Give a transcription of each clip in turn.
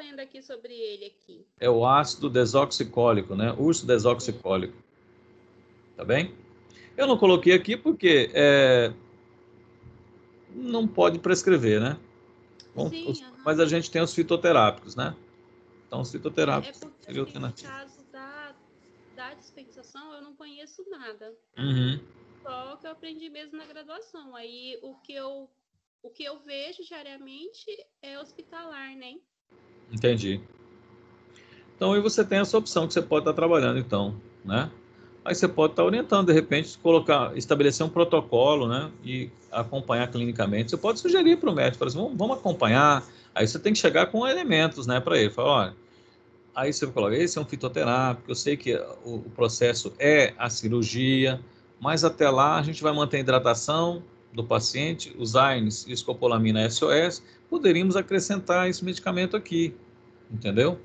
lendo aqui sobre ele aqui? É o ácido desoxicólico, né? Urso desoxicólico. Tá bem? Eu não coloquei aqui porque é, não pode prescrever, né? Bom, Sim, os, mas a gente tem os fitoterápicos, né? Então, os fitoterápicos é porque, assim, No caso da, da dispensação, eu não conheço nada. Uhum. Só que eu aprendi mesmo na graduação. Aí, o que eu o que eu vejo diariamente é hospitalar, né? Entendi. Então, aí você tem essa opção que você pode estar trabalhando, então, né? Aí você pode estar orientando, de repente, colocar, estabelecer um protocolo, né? E acompanhar clinicamente. Você pode sugerir para o médico, assim, vamos, vamos acompanhar. Aí você tem que chegar com elementos, né? Para ele, falar, olha, aí você coloca, esse é um fitoterápico, eu sei que o, o processo é a cirurgia, mas até lá a gente vai manter a hidratação, do paciente, os AINES e escopolamina SOS, poderíamos acrescentar esse medicamento aqui, entendeu?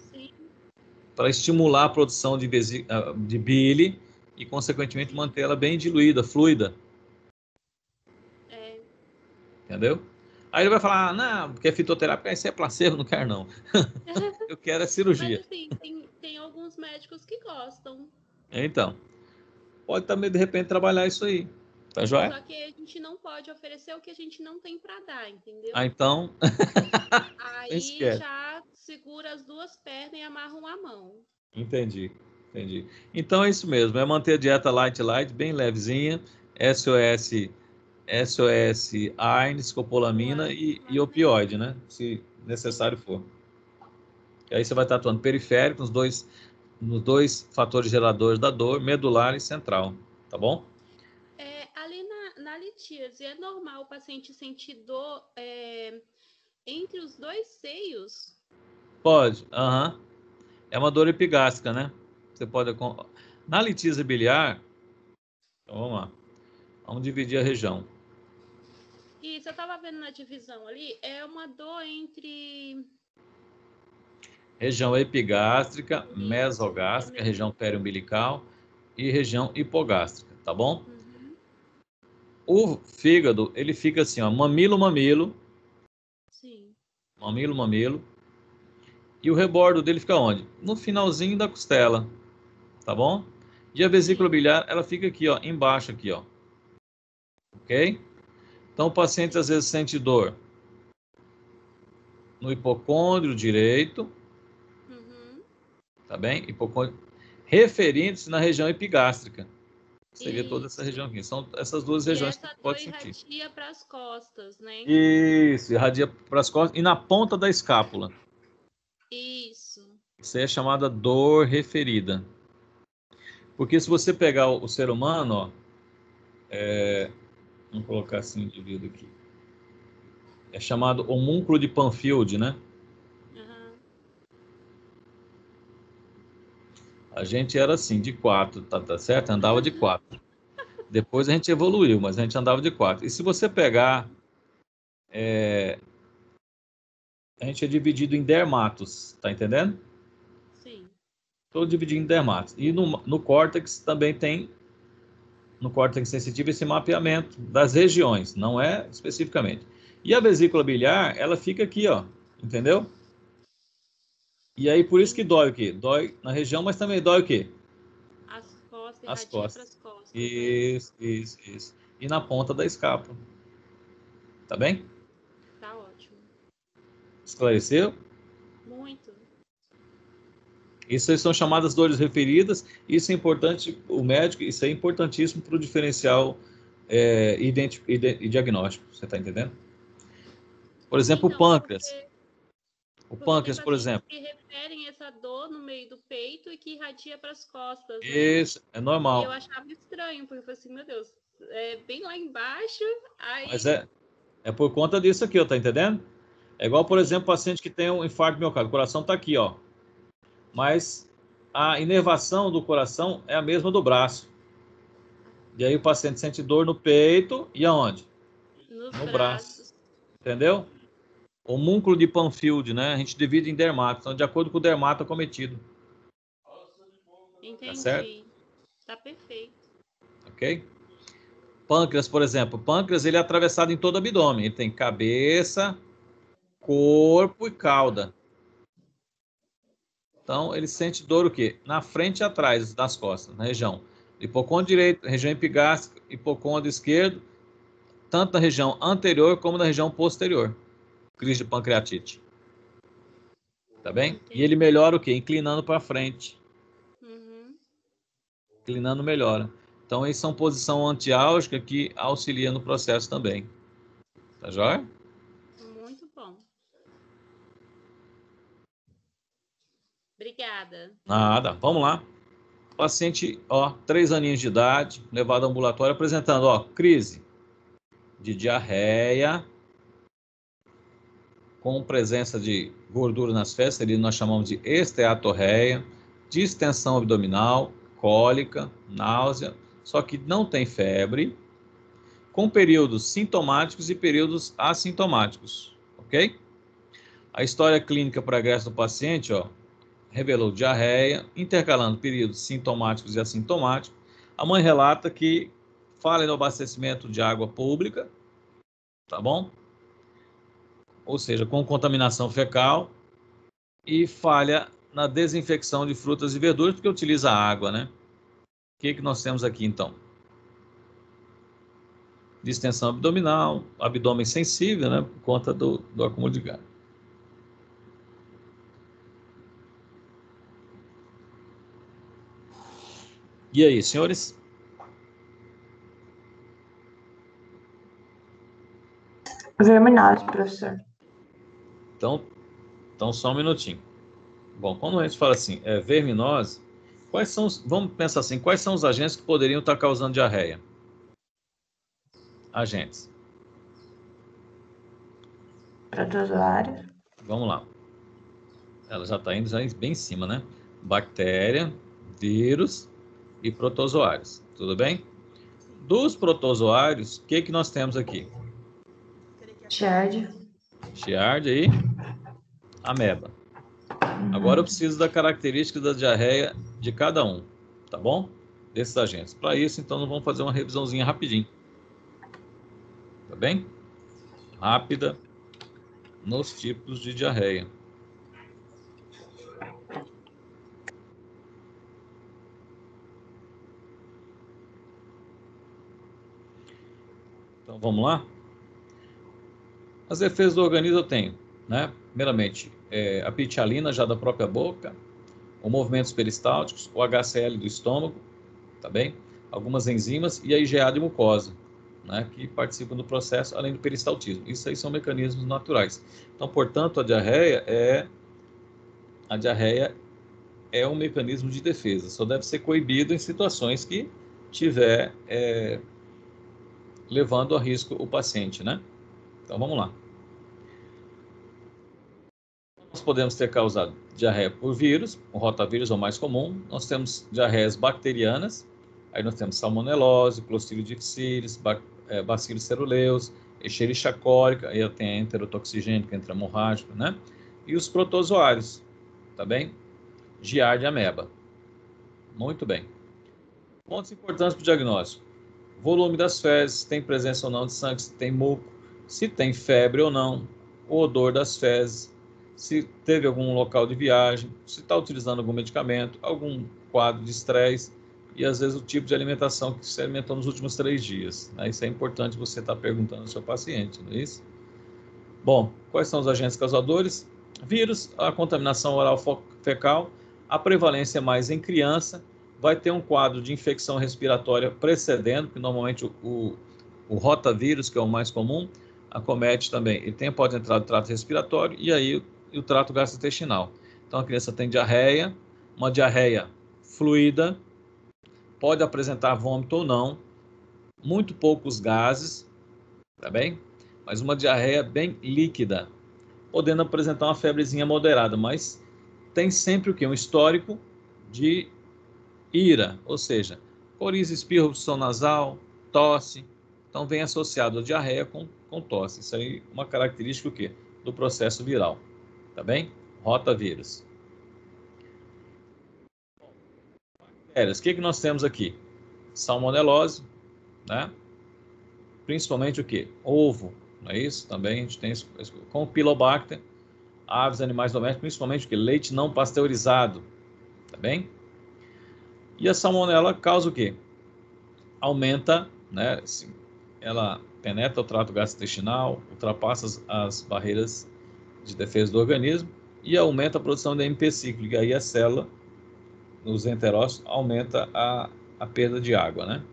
Para estimular a produção de, ah, de bile e, consequentemente, manter ela bem diluída, fluida. É. Entendeu? Aí ele vai falar, ah, não, porque é fitoterápica, isso é placebo, não quero não. Eu quero a cirurgia. Mas, assim, tem, tem alguns médicos que gostam. Então, pode também, de repente, trabalhar isso aí. Tá joia? Só que a gente não pode oferecer o que a gente não tem para dar, entendeu? Ah, então. Aí já segura as duas pernas e amarra uma mão. Entendi, entendi. Então é isso mesmo, é manter a dieta light, light, bem levezinha, SOS, SOS, ARN, escopolamina e, e opioide, né? Se necessário for. E aí você vai estar atuando periférico nos dois, nos dois fatores geradores da dor, medular e central, tá bom? e é normal o paciente sentir dor é, entre os dois seios? Pode, aham. Uhum. É uma dor epigástrica, né? Você pode. Na litíase biliar, então vamos lá. Vamos dividir a região. Isso, eu estava vendo na divisão ali, é uma dor entre. Região epigástrica, mesogástrica, região periumbilical e região hipogástrica, tá bom? Hum o fígado, ele fica assim, ó, mamilo, mamilo. Sim. Mamilo, mamilo. E o rebordo dele fica onde? No finalzinho da costela. Tá bom? E a vesícula biliar, ela fica aqui, ó, embaixo aqui, ó. OK? Então o paciente às vezes sente dor no hipocôndrio direito. Uhum. Tá bem? Hipocôndrio referindo-se na região epigástrica. Seria Isso. toda essa região aqui. São essas duas e regiões essa que pode sentir. irradia para as costas, né? Isso, irradia para as costas e na ponta da escápula. Isso. Isso aí é chamada dor referida. Porque se você pegar o, ser humano, ó, é, vamos colocar assim o indivíduo aqui. É chamado homúnculo de Panfield, né? A gente era assim, de quatro, tá, tá certo? Andava de quatro. Depois a gente evoluiu, mas a gente andava de quatro. E se você pegar. É, a gente é dividido em dermatos, tá entendendo? Sim. Todo dividido em dermatos. E no, no córtex também tem. No córtex sensitivo, esse mapeamento das regiões, não é especificamente. E a vesícula biliar, ela fica aqui, ó. Entendeu? E aí por isso que dói o quê? Dói na região, mas também dói o quê? As costas. As costas. costas. Isso, isso, isso. E na ponta da escapa. Tá bem? Tá ótimo. Esclareceu? Muito. Isso aí são chamadas dores referidas. Isso é importante, o médico, isso é importantíssimo para o diferencial é, e, diagnóstico. Você está entendendo? Por exemplo, então, o pâncreas. Porque o pâncreas, por exemplo. Que referem essa dor no meio do peito e que irradia para as costas. Né? Isso, é normal. E eu achava estranho, porque eu falei assim, meu Deus, é bem lá embaixo. Aí... Mas é, é por conta disso aqui, ó, tá entendendo? É igual, por exemplo, paciente que tem um infarto miocárdio, o coração tá aqui, ó. Mas a inervação do coração é a mesma do braço. E aí o paciente sente dor no peito e aonde? Nos no braço. braço. Entendeu? homúnculo de Panfield, né? A gente divide em dermato, então de acordo com o dermato cometido. Tá Entendi. Tá, certo? tá perfeito. Ok? Pâncreas, por exemplo. Pâncreas, ele é atravessado em todo o abdômen. Ele tem cabeça, corpo e cauda. Então, ele sente dor o quê? Na frente e atrás das costas, na região. Hipocôndrio direito, região epigástrica, hipocôndrio esquerdo, tanto na região anterior como na região posterior crise de pancreatite. Tá bem? Entendi. E ele melhora o quê? Inclinando para frente. Uhum. Inclinando melhora. Então, eles são posição antiálgica que auxilia no processo também. Tá joia? Muito bom. Obrigada. Nada. Vamos lá. Paciente, ó, três aninhos de idade, levado ao ambulatório, apresentando, ó, crise de diarreia, com presença de gordura nas fezes, nós chamamos de esteatorreia, distensão abdominal, cólica, náusea, só que não tem febre, com períodos sintomáticos e períodos assintomáticos, ok? A história clínica progresso do paciente, ó, revelou diarreia, intercalando períodos sintomáticos e assintomáticos. A mãe relata que fala no abastecimento de água pública, tá bom? ou seja, com contaminação fecal, e falha na desinfecção de frutas e verduras, porque utiliza água, né? O que, que nós temos aqui, então? Distensão abdominal, abdômen sensível, né? Por conta do, do acúmulo de gás. E aí, senhores? Germinados, professor. Então, então só um minutinho. Bom, quando a gente fala assim, é, verminose, quais são os, vamos pensar assim, quais são os agentes que poderiam estar causando diarreia? Agentes. Protozoário. Vamos lá. Ela já está indo já bem em cima, né? Bactéria, vírus e protozoários. Tudo bem? Dos protozoários, o que, que nós temos aqui? Tiádio. Giardia e ameba. Agora eu preciso da característica da diarreia de cada um, tá bom? Desses agentes. Para isso, então, nós vamos fazer uma revisãozinha rapidinho. Tá bem? Rápida nos tipos de diarreia. Então, vamos lá? As defesas do organismo eu tenho, né? Primeiramente, é, a pitialina já da própria boca, os movimentos peristálticos, o HCl do estômago, tá bem? Algumas enzimas e a IgA de mucosa, né? Que participam do processo, além do peristaltismo. Isso aí são mecanismos naturais. Então, portanto, a diarreia é a diarreia é um mecanismo de defesa. Só deve ser coibido em situações que tiver é, levando a risco o paciente, né? Então vamos lá. Nós podemos ter causado diarreia por vírus, o rotavírus é o mais comum. Nós temos diarreias bacterianas, aí nós temos salmonelose, Clostridium difficile, eh, bac ceruleus, Escherichia cólica, aí tem a enterotoxigênica, entramorrágica, né? E os protozoários, tá bem? Giardia ameba. Muito bem. Pontos importantes para o diagnóstico. Volume das fezes, tem presença ou não de sangue, se tem muco, se tem febre ou não, o odor das fezes, se teve algum local de viagem, se está utilizando algum medicamento, algum quadro de estresse e às vezes o tipo de alimentação que se alimentou nos últimos três dias. Né? Isso é importante você estar tá perguntando ao seu paciente, não é isso? Bom, quais são os agentes causadores? Vírus, a contaminação oral fecal, a prevalência é mais em criança, vai ter um quadro de infecção respiratória precedendo, que normalmente o, o, o rotavírus, que é o mais comum, acomete também. Ele tem, pode entrar no trato respiratório e aí o, o trato gastrointestinal. Então a criança tem diarreia, uma diarreia fluida, pode apresentar vômito ou não, muito poucos gases, tá bem? Mas uma diarreia bem líquida, podendo apresentar uma febrezinha moderada, mas tem sempre o que? Um histórico de ira, ou seja, coriza, espirro, som nasal, tosse. Então vem associado a diarreia com com tosse. Isso aí é uma característica o quê? do processo viral. Tá bem? Rotavírus. Bactérias. O que, que nós temos aqui? Salmonelose, né? Principalmente o quê Ovo, não é isso? Também a gente tem isso, com pilobacter, aves, animais domésticos, principalmente o que? Leite não pasteurizado, tá bem? E a salmonela causa o quê Aumenta, né? Ela penetra o trato gastrointestinal, ultrapassa as, barreiras de defesa do organismo e aumenta a produção de MP cíclica. aí a célula, nos enterócitos, aumenta a, a perda de água, né?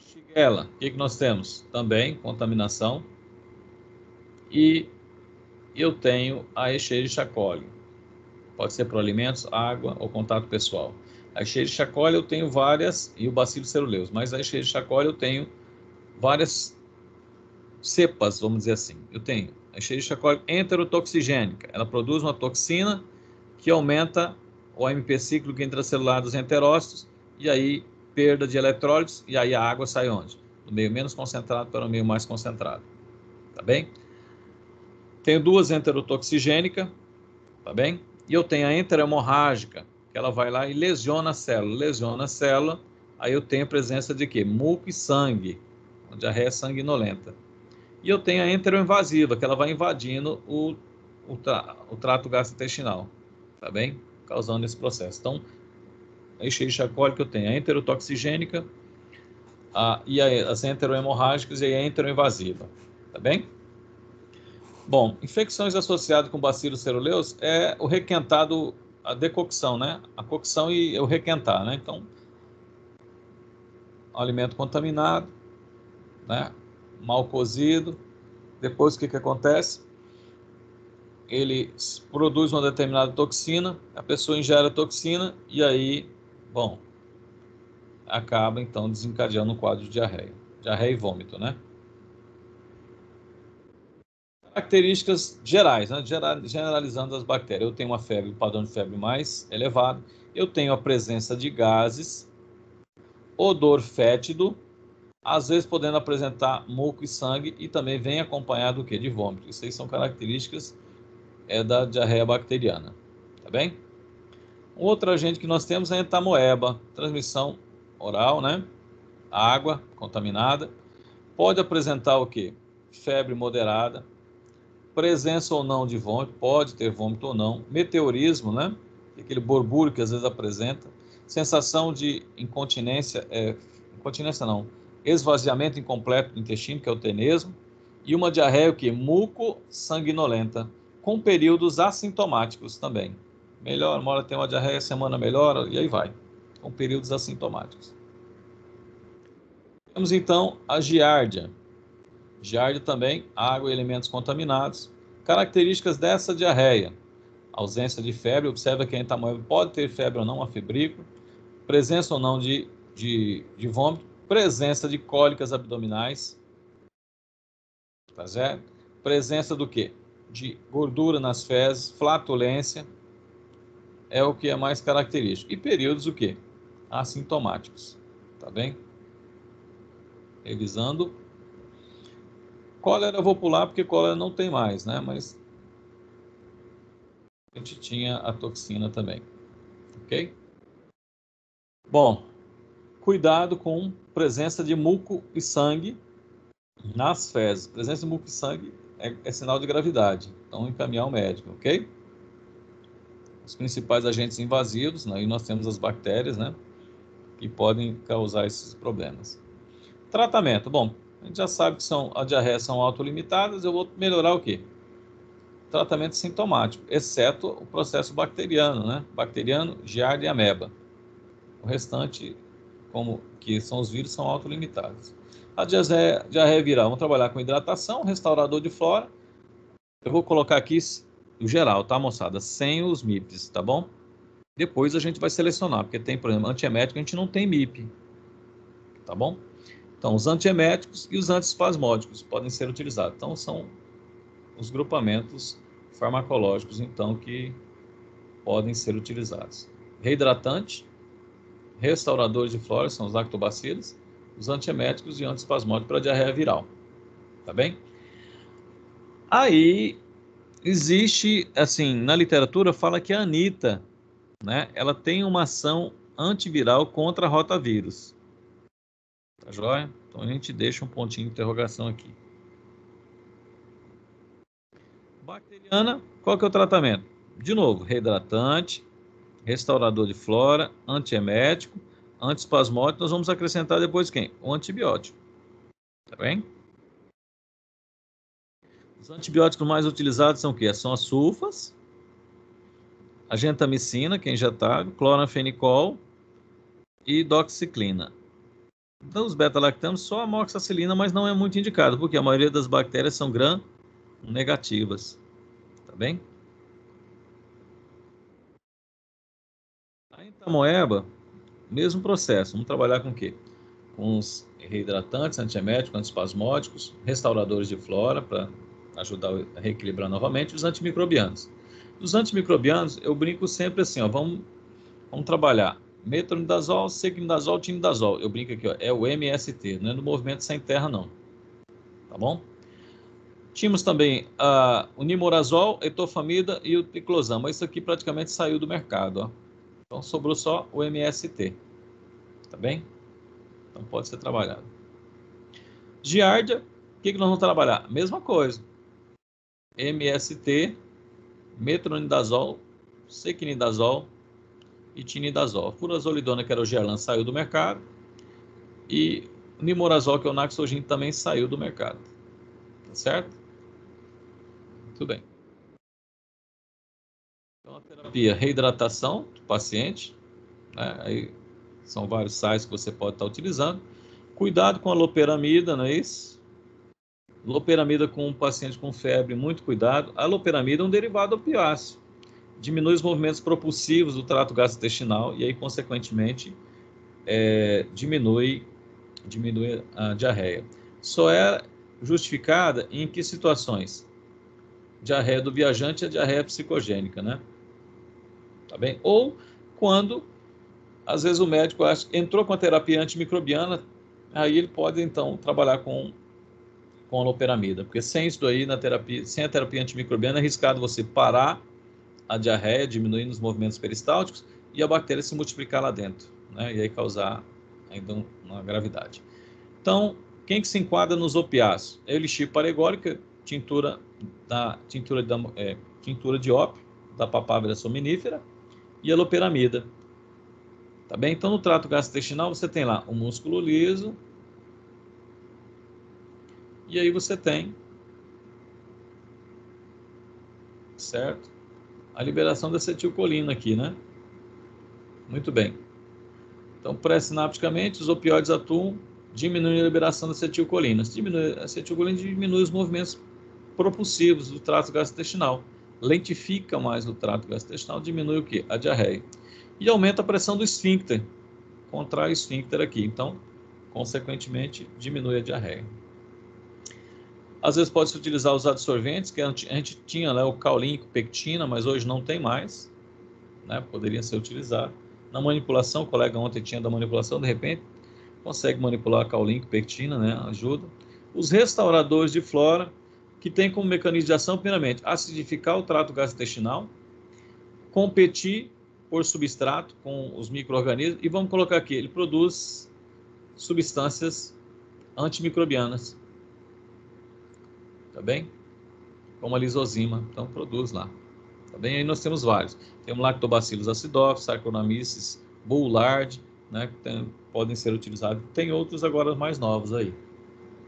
Shigella, o que, é que nós temos? Também contaminação. E eu tenho a Escherichia coli. Pode ser por alimentos, água ou contato pessoal. A Escherichia eu tenho várias, e o bacilo ceruleus, mas a Escherichia eu tenho várias cepas, vamos dizer assim. Eu tenho a Escherichia coli enterotoxigênica, ela produz uma toxina que aumenta o MP ciclo intracelular dos enterócitos, e aí perda de eletrólitos, e aí a água sai onde? Do meio menos concentrado para o meio mais concentrado. Tá bem? Tenho duas enterotoxigênicas, tá bem? E eu tenho a enteromorrágica, ela vai lá e lesiona a célula. Lesiona a célula, aí eu tenho a presença de quê? Muco e sangue, uma diarreia sanguinolenta. E eu tenho a enteroinvasiva, que ela vai invadindo o, o, tra, o trato gastrointestinal, tá bem? Causando esse processo. Então, a enxerga cólica eu tenho a enterotoxigênica, a, e a, as enterohemorrágicas e a enteroinvasiva, tá bem? Bom, infecções associadas com bacilos ceruleus é o requentado a decocção, né? A cocção e o requentar, né? Então, alimento contaminado, né? Mal cozido. Depois o que, que acontece? Ele produz uma determinada toxina, a pessoa ingere a toxina e aí, bom, acaba então desencadeando um quadro de diarreia, diarreia e vômito, né? Características gerais, né? generalizando as bactérias. Eu tenho uma febre, um padrão de febre mais elevado, eu tenho a presença de gases, odor fétido, às vezes podendo apresentar muco e sangue e também vem acompanhado o que? De vômito. Isso aí são características é, da diarreia bacteriana, tá bem? Um outro agente que nós temos é a entamoeba, transmissão oral, né? Água contaminada. Pode apresentar o que? Febre moderada, presença ou não de vômito, pode ter vômito ou não, meteorismo, né? Aquele borbulho que às vezes apresenta, sensação de incontinência, é, incontinência não, esvaziamento incompleto do intestino, que é o tenesmo, e uma diarreia que muco sanguinolenta, com períodos assintomáticos também. Melhor, uma hora tem uma diarreia, semana melhora e aí vai, com períodos assintomáticos. Temos então a giardia, Giardio também, água e elementos contaminados. Características dessa diarreia: ausência de febre, observa que a entamoeba pode ter febre ou não, a febrícula, presença ou não de, de, de vômito, presença de cólicas abdominais, tá certo? Presença do quê? De gordura nas fezes, flatulência, é o que é mais característico. E períodos o quê? Assintomáticos, tá bem? Revisando Colera eu vou pular porque colera não tem mais, né? Mas a gente tinha a toxina também, ok? Bom, cuidado com presença de muco e sangue nas fezes. Presença de muco e sangue é, é sinal de gravidade, então encaminhar o médico, ok? Os principais agentes invasivos, aí né? nós temos as bactérias, né? Que podem causar esses problemas. Tratamento. Bom, a gente já sabe que são, a diarreia são autolimitadas, eu vou melhorar o quê? Tratamento sintomático, exceto o processo bacteriano, né? Bacteriano, giardia e ameba. O restante, como que são os vírus, são autolimitados. A diarreia, diarreia viral, vamos trabalhar com hidratação, restaurador de flora. Eu vou colocar aqui o geral, tá, moçada? Sem os MIPs, tá bom? Depois a gente vai selecionar, porque tem, problema antiemético, a gente não tem MIP, tá bom? Então, os antieméticos e os antiespasmódicos podem ser utilizados. Então, são os grupamentos farmacológicos, então, que podem ser utilizados. Reidratante, restauradores de flora, são os lactobacilos, os antieméticos e antiespasmódicos para diarreia viral. Tá bem? Aí, existe, assim, na literatura fala que a anita, né, ela tem uma ação antiviral contra rotavírus. Tá joia? Então a gente deixa um pontinho de interrogação aqui. Bacteriana, qual que é o tratamento? De novo, reidratante, restaurador de flora, antiemético, antispasmótico, nós vamos acrescentar depois quem? O antibiótico. Tá bem? Os antibióticos mais utilizados são o quê? São as sulfas, a gentamicina, quem já tá, cloranfenicol e doxiciclina. Então, os beta-lactames, só a amoxicilina, mas não é muito indicado, porque a maioria das bactérias são gram-negativas. Tá bem? A entamoeba, mesmo processo. Vamos trabalhar com o quê? Com os reidratantes, antieméticos, antispasmódicos, restauradores de flora, para ajudar a reequilibrar novamente, os antimicrobianos. Os antimicrobianos, eu brinco sempre assim, ó, vamos, vamos trabalhar metronidazol, segnidazol, tinidazol. Eu brinco aqui, ó, é o MST, não é no movimento sem terra, não. Tá bom? Tínhamos também ah, o nimorazol, etofamida e o triclosan, mas isso aqui praticamente saiu do mercado. Ó. Então sobrou só o MST. Tá bem? Então pode ser trabalhado. Giardia, o que, que nós vamos trabalhar? Mesma coisa. MST, metronidazol, sequinidazol, e tinidazol. Furazolidona, que era o Gerlan, saiu do mercado e Nimorazol, que é o Naxogin, também saiu do mercado. Tá certo? Muito bem. Então, a terapia reidratação do paciente, né? aí são vários sais que você pode estar utilizando. Cuidado com a loperamida, não é isso? Loperamida com um paciente com febre, muito cuidado. A loperamida é um derivado do opiáceo diminui os movimentos propulsivos do trato gastrointestinal e aí, consequentemente, é, diminui, diminui a diarreia. Só é justificada em que situações? Diarreia do viajante é diarreia psicogênica, né? Tá bem? Ou quando, às vezes, o médico acha, entrou com a terapia antimicrobiana, aí ele pode, então, trabalhar com com a loperamida, porque sem isso aí na terapia, sem a terapia antimicrobiana é arriscado você parar a diarreia, diminuindo os movimentos peristálticos e a bactéria se multiplicar lá dentro, né? E aí causar ainda uma gravidade. Então, quem que se enquadra nos opiáceos? É elixir paregórica, tintura da tintura da é, tintura de ópio da papávera sominífera e a loperamida. Tá bem? Então, no trato gastrointestinal você tem lá o músculo liso e aí você tem certo? a liberação da acetilcolina aqui, né? Muito bem. Então, pré-sinapticamente, os opioides atuam diminuindo a liberação da acetilcolina. diminui a acetilcolina, diminui os movimentos propulsivos do trato gastrointestinal. Lentifica mais o trato gastrointestinal, diminui o que? A diarreia. E aumenta a pressão do esfíncter. Contrai o esfíncter aqui. Então, consequentemente, diminui a diarreia. Às vezes pode-se utilizar os absorventes, que a gente tinha né, o caulim e pectina, mas hoje não tem mais, né, Poderia ser utilizado. Na manipulação, o colega ontem tinha da manipulação, de repente consegue manipular caulim e pectina, né, ajuda. Os restauradores de flora, que tem como mecanismo de ação, primeiramente, acidificar o trato gastrointestinal, competir por substrato com os micro-organismos, e vamos colocar aqui, ele produz substâncias antimicrobianas tá bem? Como é a lisozima, então produz lá. Tá bem? Aí nós temos vários. Temos lactobacillus acidophis, Saccharomyces boulard, né, que tem, podem ser utilizados. Tem outros agora mais novos aí.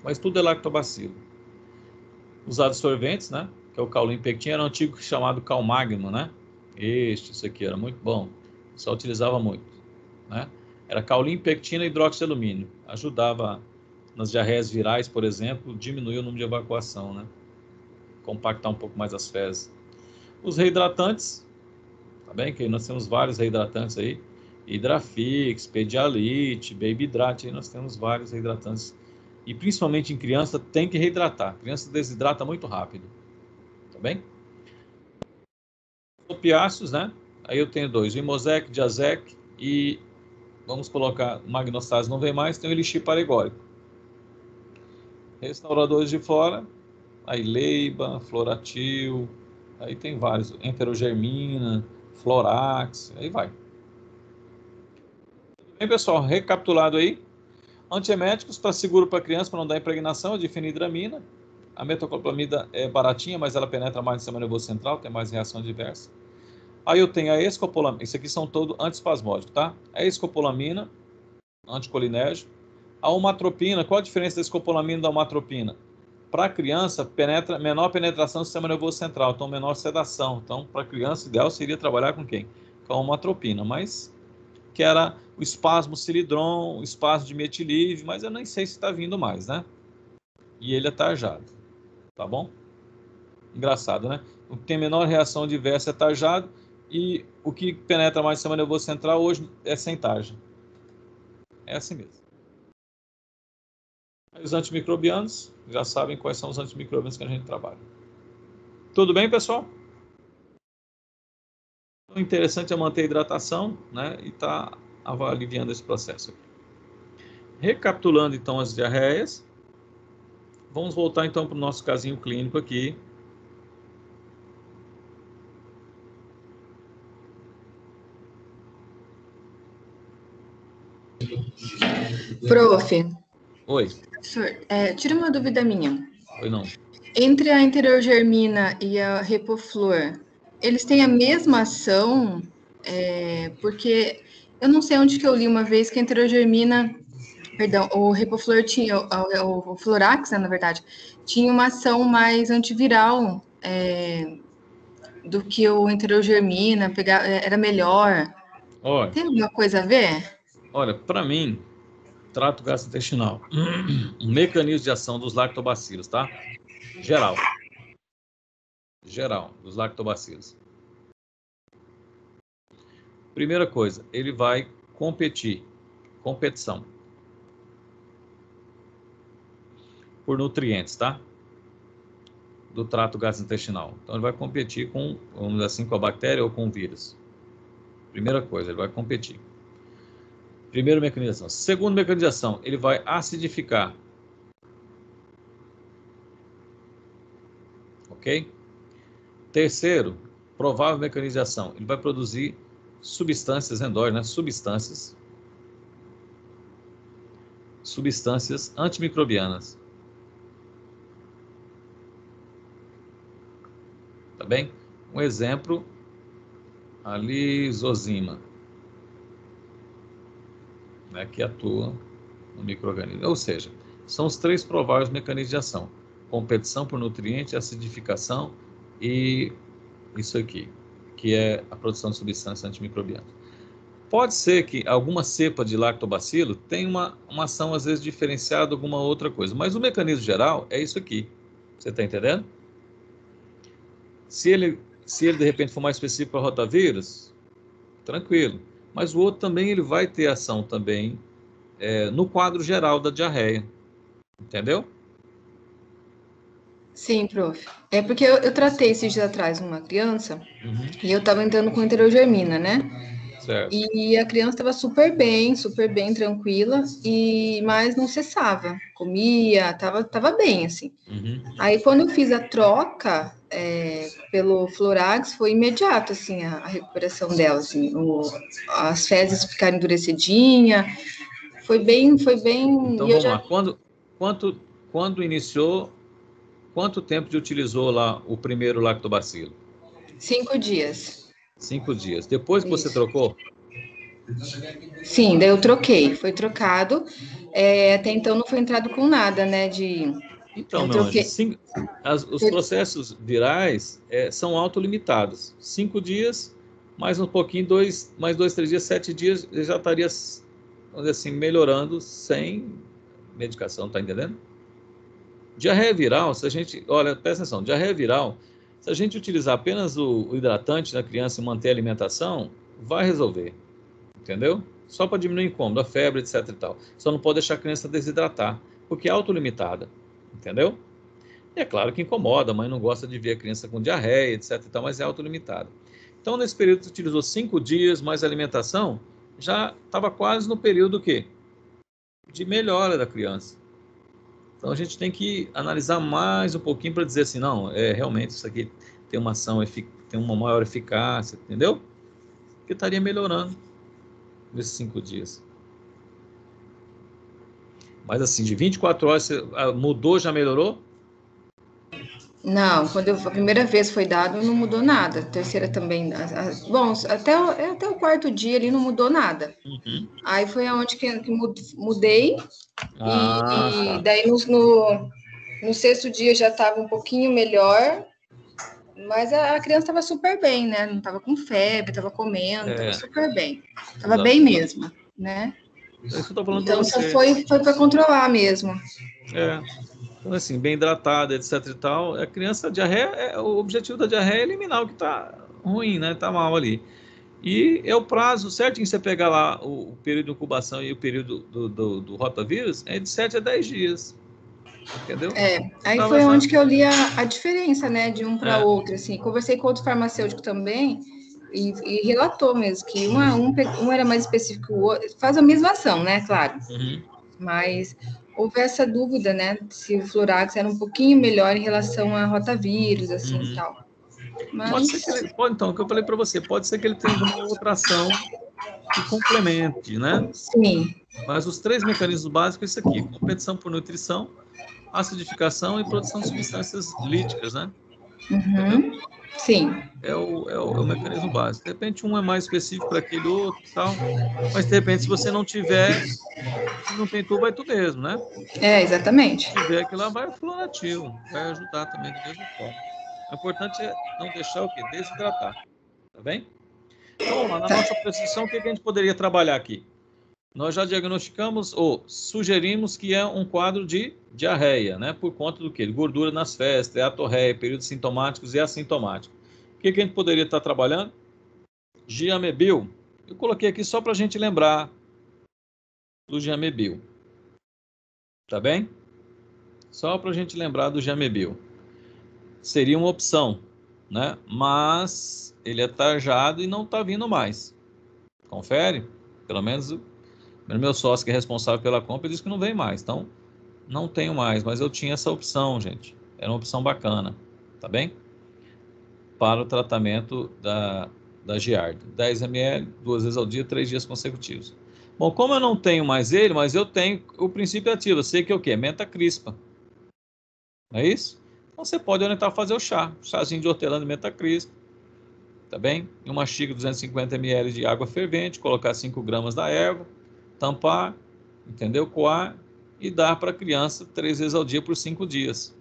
Mas tudo é lactobacilo. Os absorventes, né, que é o caulimpectin, era um antigo chamado calmagno, né? Este, isso aqui era muito bom. Só utilizava muito, né? Era pectina e hidróxido de alumínio. Ajudava nas diarreias virais, por exemplo, diminuir o número de evacuação, né? Compactar um pouco mais as fezes. Os reidratantes, tá bem? Que nós temos vários reidratantes aí. Hidrafix, Pedialite, Baby Hidrate, aí nós temos vários reidratantes. E principalmente em criança, tem que reidratar. A criança desidrata muito rápido. Tá bem? Opiáceos, né? Aí eu tenho dois, o Imosec, Diazec e vamos colocar, Magnostase não vem mais, tem o Elixir paregórico. Restauradores de fora, aí Leiba, Floratil, aí tem vários, Enterogermina, Florax, aí vai. Tudo bem, pessoal? Recapitulado aí. Antieméticos para tá seguro para criança para não dar impregnação, é de fenidramina. A metoclopramida é baratinha, mas ela penetra mais no sistema nervoso central, tem mais reação diversa. Aí eu tenho a escopolamina, isso aqui são todos antispasmódicos, tá? A é escopolamina, anticolinérgico, a omatropina, qual a diferença da escopolamina da omatropina? Para a criança, penetra, menor penetração do sistema nervoso central, então menor sedação. Então, para a criança, ideal seria trabalhar com quem? Com a omatropina, mas que era o espasmo cilidron, o espasmo de metilive, mas eu nem sei se está vindo mais, né? E ele é tarjado, tá bom? Engraçado, né? O que tem menor reação diversa é tarjado e o que penetra mais o sistema nervoso central hoje é sem tarja. É assim mesmo. Os antimicrobianos, já sabem quais são os antimicrobianos que a gente trabalha. Tudo bem, pessoal? O interessante é manter a hidratação, né? E tá aliviando esse processo. Recapitulando, então, as diarreias. Vamos voltar, então, para o nosso casinho clínico aqui, Prof, Oi. Professor, é, tira uma dúvida minha. Oi, não. Entre a Interogermina e a repoflor, eles têm a mesma ação? É, porque eu não sei onde que eu li uma vez que a Interogermina, perdão, o repoflor tinha, o, o florax, né, na verdade, tinha uma ação mais antiviral é, do que o Interogermina. pegar, é, era melhor. Olha, Tem alguma coisa a ver? Olha, para mim, trato gastrointestinal. Mecanismo de ação dos lactobacilos, tá? Geral. Geral, dos lactobacilos. Primeira coisa, ele vai competir. Competição. Por nutrientes, tá? Do trato gastrointestinal. Então, ele vai competir com, vamos dizer assim, com a bactéria ou com o vírus. Primeira coisa, ele vai competir. Primeiro, mecanização. Segundo, mecanização. Ele vai acidificar. Ok? Terceiro, provável mecanização. Ele vai produzir substâncias endógenas, né? substâncias. Substâncias antimicrobianas. Tá bem? Um exemplo, a zozima né, que atua no microorganismo. Ou seja, são os três prováveis mecanismos de ação: competição por nutrientes, acidificação e isso aqui, que é a produção de substâncias antimicrobianas. Pode ser que alguma cepa de lactobacilo tenha uma, uma ação, às vezes, diferenciada, alguma outra coisa, mas o mecanismo geral é isso aqui. Você está entendendo? Se ele, se ele, de repente, for mais específico para rotavírus, tranquilo mas o outro também ele vai ter ação também é, no quadro geral da diarreia. Entendeu? Sim, prof. É porque eu, eu tratei esses dias atrás uma criança uhum. e eu estava entrando com enterogermina, né? Certo. E a criança estava super bem, super bem, tranquila, e mas não cessava. Comia, estava tava bem, assim. Uhum. Aí quando eu fiz a troca, é, pelo Florax foi imediato, assim, a, a recuperação dela, assim, o, as fezes ficaram endurecidinha, foi bem, foi bem... Então, vamos já... lá, quando, quanto, quando iniciou, quanto tempo de utilizou lá o primeiro lactobacilo? Cinco dias. Cinco dias. Depois que você trocou? Sim, daí eu troquei, foi trocado, é, até então não foi entrado com nada, né, de então, então meu que... cinco, as, os processos virais é, são autolimitados. Cinco dias, mais um pouquinho, dois, mais dois, três dias, sete dias, ele já estaria, vamos dizer assim, melhorando sem medicação, tá entendendo? Diarreia viral, se a gente, olha, presta atenção, diarreia viral, se a gente utilizar apenas o, o hidratante na criança e manter a alimentação, vai resolver, entendeu? Só para diminuir o incômodo, a febre, etc e tal. Só não pode deixar a criança desidratar, porque é autolimitada. Entendeu? E é claro que incomoda, a mãe não gosta de ver a criança com diarreia, etc. Então, mas é autolimitado. Então, nesse período, utilizou cinco dias mais alimentação, já estava quase no período que de melhora da criança. Então, a gente tem que analisar mais um pouquinho para dizer assim, não, é realmente isso aqui tem uma ação, tem uma maior eficácia, entendeu? Porque estaria melhorando nesses cinco dias. Mas assim, de 24 horas, ah, mudou, já melhorou? Não, quando eu, a primeira vez foi dado, não mudou nada. A terceira também. A, a, bom, até, é até o quarto dia ali não mudou nada. Uhum. Aí foi aonde que, que mudei. Ah, e, e tá. daí no, no, no, sexto dia já estava um pouquinho melhor. Mas a, a criança estava super bem, né? Não estava com febre, estava comendo, estava é. super bem. Estava bem mesmo, né? É então, só foi, foi para controlar mesmo. É. Então, assim, bem hidratada, etc e tal. A criança, diarreia, é, o objetivo da diarreia é eliminar o que está ruim, né? Está mal ali. E é o prazo certinho que você pegar lá o, período de incubação e o período do, do, do rotavírus, é de 7 a 10 dias. Entendeu? É, aí então, foi assim, onde que eu li a, a diferença, né, de um para é. outro, assim. Conversei com outro farmacêutico também, e, e, relatou mesmo que uma, um, um era mais específico que o outro, faz a mesma ação, né, claro. Uhum. Mas houve essa dúvida, né, se o Florax era um pouquinho melhor em relação a rotavírus, assim, uhum. e tal. Mas... Pode ser que ele, pode, então, o que eu falei para você, pode ser que ele tenha uma outra ação que complemente, né? Sim. Mas os três mecanismos básicos é isso aqui, competição por nutrição, acidificação e produção de substâncias líticas, né? Uhum. Sim. É o, é o, é o mecanismo básico. De repente, um é mais específico para aquele outro e tal. Mas, de repente, se você não tiver, se não tem tudo, vai tu mesmo, né? É, exatamente. Se tiver aquilo lá, vai o florativo. Vai ajudar também do mesmo forma. O importante é não deixar o quê? Desidratar. Tá bem? Então, na tá. nossa precisão, o que a gente poderia trabalhar aqui? nós já diagnosticamos ou sugerimos que é um quadro de diarreia, né? Por conta do que? Gordura nas fezes, é atorreia, períodos sintomáticos e assintomáticos. O que, que a gente poderia estar trabalhando? Giamebil. Eu coloquei aqui só para a gente lembrar do Giamebil. Tá bem? Só para a gente lembrar do Giamebil. Seria uma opção, né? Mas ele é tarjado e não está vindo mais. Confere? Pelo menos meu sócio que é responsável pela compra disse que não vem mais. Então, não tenho mais, mas eu tinha essa opção, gente. Era uma opção bacana, tá bem? Para o tratamento da, da Giard. 10 ml, duas vezes ao dia, três dias consecutivos. Bom, como eu não tenho mais ele, mas eu tenho o princípio ativo. Eu sei que é o quê? Menta crispa. Não é isso? Então, você pode orientar a fazer o chá. Chazinho de hortelã de menta crispa. Tá bem? Uma xícara 250 ml de água fervente, colocar 5 gramas da erva tampar, entendeu? Coar e dar para a criança três vezes ao dia por cinco dias.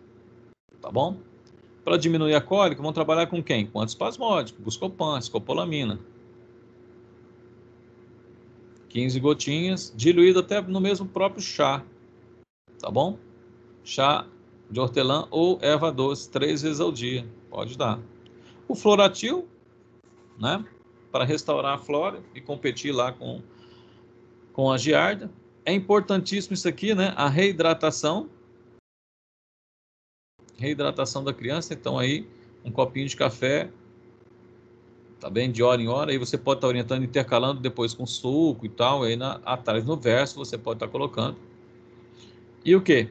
Tá bom? Para diminuir a cólica, vão trabalhar com quem? Com antispasmódico, buscopan, escopolamina. 15 gotinhas, diluído até no mesmo próprio chá. Tá bom? Chá de hortelã ou erva doce, três vezes ao dia. Pode dar. O floratil, né? Para restaurar a flora e competir lá com com a giarda. É importantíssimo isso aqui, né? A reidratação. Reidratação da criança. Então, aí, um copinho de café, tá bem? De hora em hora. Aí você pode estar tá orientando, intercalando depois com suco e tal. Aí, na, atrás no verso, você pode estar tá colocando. E o que?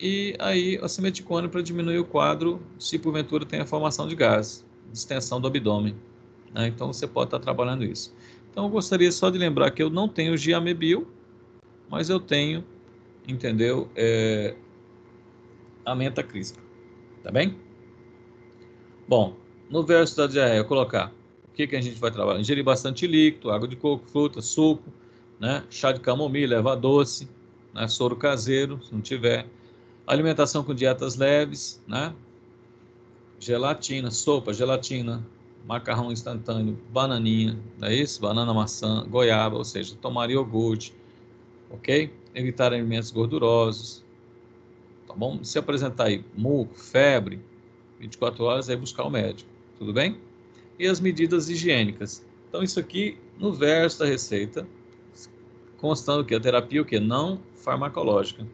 E aí, a simeticona para diminuir o quadro, se porventura tem a formação de gases, distensão do abdômen. Né? Então, você pode estar tá trabalhando isso. Então eu gostaria só de lembrar que eu não tenho Giamebil, mas eu tenho, entendeu, é, a menta crispa, tá bem? Bom, no verso da diarreia, eu colocar o que, que a gente vai trabalhar? Ingerir bastante líquido, água de coco, fruta, suco, né? chá de camomila, leva doce, né? soro caseiro, se não tiver. Alimentação com dietas leves, né? gelatina, sopa, gelatina, macarrão instantâneo, bananinha, não é isso? Banana, maçã, goiaba, ou seja, tomar iogurte, ok? Evitar alimentos gordurosos, tá bom? Se apresentar aí muco, febre, 24 horas aí buscar o médico, tudo bem? E as medidas higiênicas. Então isso aqui no verso da receita, constando que a terapia o que não farmacológica,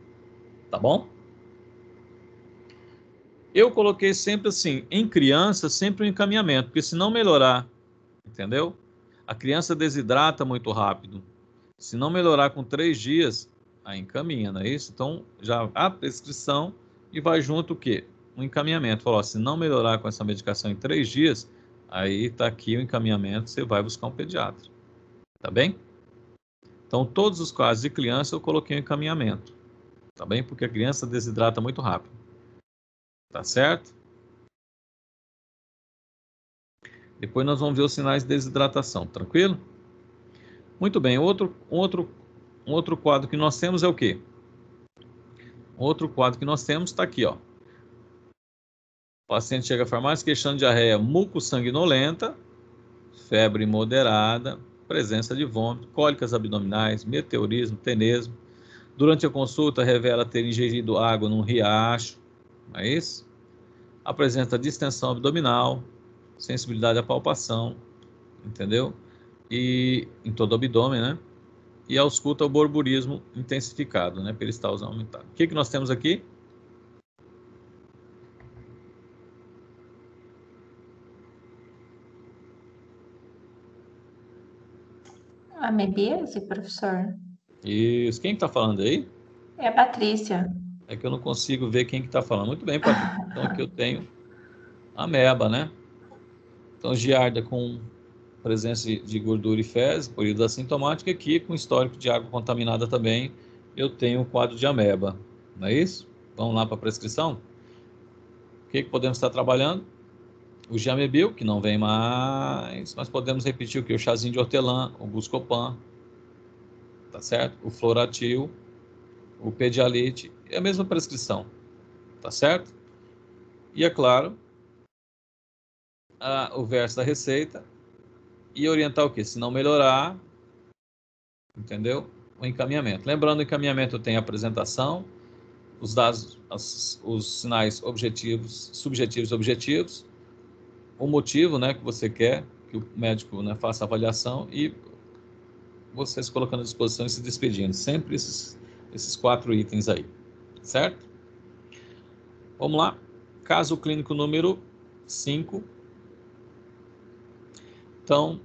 tá bom? eu coloquei sempre assim, em criança, sempre o um encaminhamento, porque se não melhorar, entendeu? A criança desidrata muito rápido. Se não melhorar com três dias, aí encaminha, não é isso? Então, já a prescrição e vai junto o quê? Um encaminhamento. Falou, se não melhorar com essa medicação em três dias, aí está aqui o encaminhamento, você vai buscar um pediatra. Tá bem? Então, todos os casos de criança eu coloquei o um encaminhamento. Tá bem? Porque a criança desidrata muito rápido. Tá certo? Depois nós vamos ver os sinais de desidratação, tranquilo? Muito bem, outro, outro, outro quadro que nós temos é o quê? Outro quadro que nós temos está aqui, ó. O paciente chega à farmácia queixando de diarreia muco-sanguinolenta, febre moderada, presença de vômito, cólicas abdominais, meteorismo, tenesmo. Durante a consulta, revela ter ingerido água num riacho, não é isso? Apresenta distensão abdominal, sensibilidade à palpação, entendeu? E em todo o abdômen, né? E ausculta o borburismo intensificado, né? Peristalsa aumentada. O que, que nós temos aqui? Amebíase, professor? Isso. Quem está falando aí? É a Patrícia. É que eu não consigo ver quem que está falando. Muito bem, Patrícia. Então aqui eu tenho a ameba, né? Então, giarda com presença de gordura e fezes, por isso assintomática, aqui com histórico de água contaminada também, eu tenho o quadro de ameba. Não é isso? Vamos lá para a prescrição? O que, que podemos estar trabalhando? O Jamebil, que não vem mais, mas podemos repetir o que? O chazinho de hortelã, o buscopan, tá certo? O floratil, o pedialite, é a mesma prescrição, tá certo? E é claro, a, o verso da receita e orientar o que? Se não melhorar, entendeu? O encaminhamento. Lembrando, o encaminhamento tem a apresentação, os dados, as, os sinais objetivos, subjetivos, objetivos, o motivo, né, que você quer que o médico né, faça a avaliação e vocês colocando à disposição e se despedindo. Sempre esses esses quatro itens aí, certo? Vamos lá. Caso clínico número 5. Então,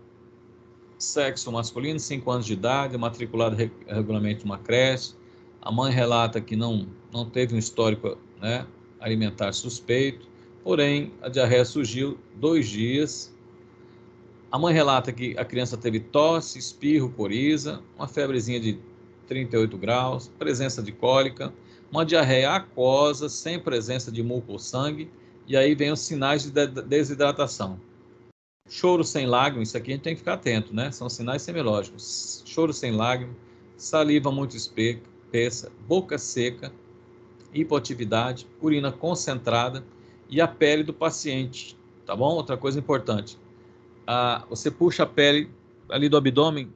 sexo masculino, 5 anos de idade, matriculado regularmente numa creche. A mãe relata que não, não teve um histórico né, alimentar suspeito, porém a diarreia surgiu dois dias. A mãe relata que a criança teve tosse, espirro, coriza, uma febrezinha de 38 graus, presença de cólica, uma diarreia aquosa, sem presença de muco ou sangue, e aí vem os sinais de desidratação. Choro sem lágrima, isso aqui a gente tem que ficar atento, né? São sinais semiológicos. Choro sem lágrima, saliva muito espessa, boca seca, hipotividade urina concentrada e a pele do paciente, tá bom? Outra coisa importante, ah, você puxa a pele ali do abdômen,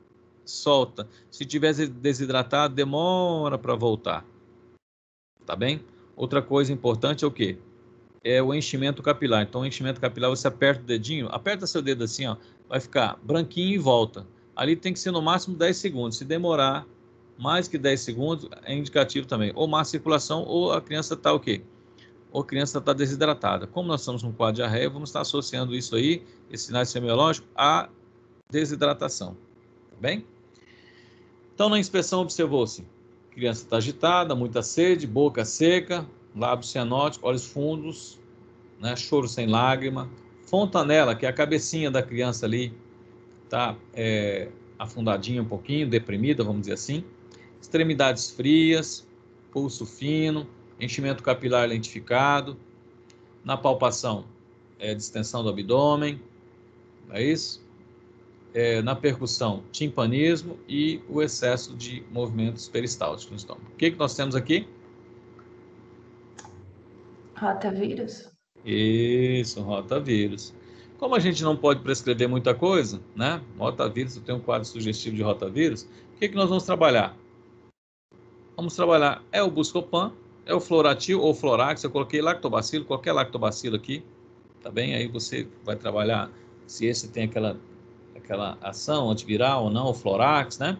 solta. Se tiver desidratado, demora para voltar. Tá bem? Outra coisa importante é o quê? É o enchimento capilar. Então, o enchimento capilar, você aperta o dedinho, aperta seu dedo assim, ó, vai ficar branquinho e volta. Ali tem que ser no máximo 10 segundos. Se demorar mais que 10 segundos, é indicativo também. Ou má circulação, ou a criança está o quê? ou criança está desidratada. Como nós estamos com quadro de diarreia, vamos estar associando isso aí, esse sinais semiológico, à desidratação. Tá bem? Então, na inspeção, observou-se: assim, criança está agitada, muita sede, boca seca, lábios cianóticos, olhos fundos, né, choro sem lágrima. Fontanela, que é a cabecinha da criança ali, está é, afundadinha um pouquinho, deprimida, vamos dizer assim. Extremidades frias, pulso fino, enchimento capilar lentificado. Na palpação, é, distensão do abdômen, é isso? é, na percussão, timpanismo e o excesso de movimentos peristálticos no estômago. O que, que nós temos aqui? Rotavírus. Isso, rotavírus. Como a gente não pode prescrever muita coisa, né? Rotavírus, eu tenho um quadro sugestivo de rotavírus. O que, que nós vamos trabalhar? Vamos trabalhar é o Buscopan, é o Floratil ou Florax, eu coloquei lactobacilo, qualquer lactobacilo aqui, tá bem? Aí você vai trabalhar se esse tem aquela aquela ação antiviral ou não, o Florax, né?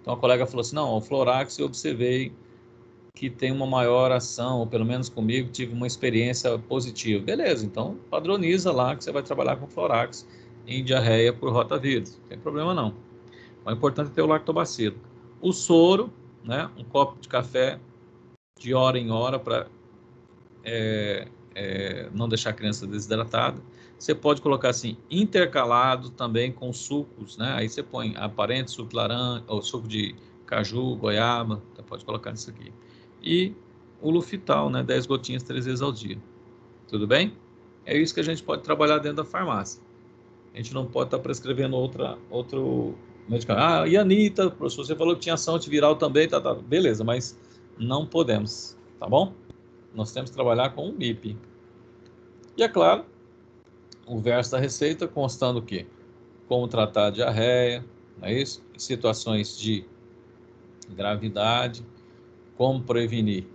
Então a colega falou assim: não, o Florax eu observei que tem uma maior ação, ou pelo menos comigo tive uma experiência positiva. Beleza, então padroniza lá que você vai trabalhar com Florax em diarreia por rotavírus, não tem problema não. O importante é ter o lactobacilo. O soro, né? Um copo de café de hora em hora para é, é, não deixar a criança desidratada você pode colocar assim, intercalado também com sucos, né? Aí você põe aparente suco de laranja, ou suco de caju, goiaba, você pode colocar isso aqui. E o lufital, né? 10 gotinhas três vezes ao dia. Tudo bem? É isso que a gente pode trabalhar dentro da farmácia. A gente não pode estar tá prescrevendo outra, outro medicamento. Ah, e a Anitta, professor, você falou que tinha ação antiviral também, tá, tá. Beleza, mas não podemos, tá bom? Nós temos que trabalhar com o MIP. E é claro, o verso da receita constando que como tratar a diarreia, é isso? situações de gravidade, como prevenir,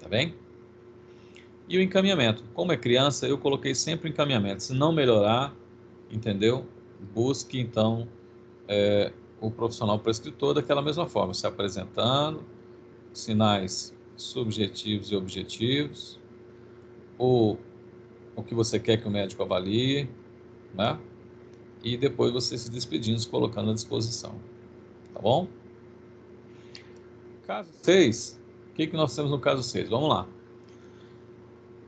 tá bem? E o encaminhamento. Como é criança, eu coloquei sempre o encaminhamento. Se não melhorar, entendeu? Busque então é, o profissional prescritor daquela mesma forma, se apresentando, sinais subjetivos e objetivos, o o que você quer que o médico avalie, né? E depois você se despedindo, se colocando à disposição. Tá bom? Caso 6. O que, que nós temos no caso 6? Vamos lá.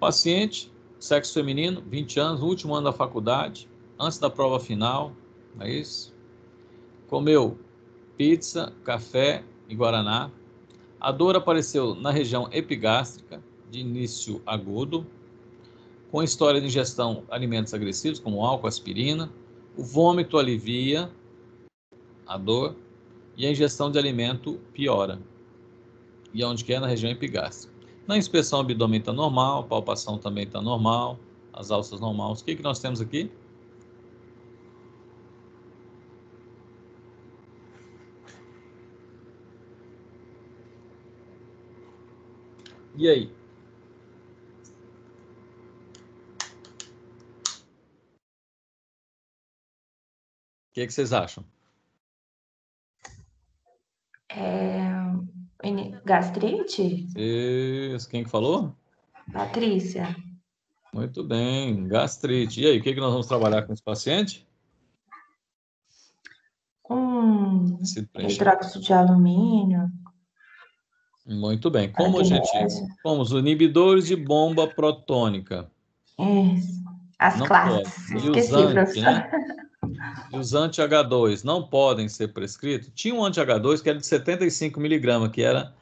Paciente, sexo feminino, 20 anos, último ano da faculdade, antes da prova final, não é isso? Comeu pizza, café e guaraná. A dor apareceu na região epigástrica, de início agudo, com história de ingestão alimentos agressivos, como álcool, aspirina. O vômito alivia a dor e a ingestão de alimento piora. E é onde que é? Na região epigástrica. Na inspeção, o abdômen está normal, a palpação também está normal, as alças normais. O que, que nós temos aqui? E aí? que, é que vocês acham? É... Gastrite? Isso, quem que falou? Patrícia. Muito bem, gastrite. E aí, o que, que nós vamos trabalhar com esse paciente? Um hidróxido de alumínio. Muito bem. Como gente? Como os inibidores de bomba protônica. Isso. As Não classes. Pode. Esqueci, os e os anti-H2 não podem ser prescritos? Tinha um anti-H2 que era de 75 miligramas, que era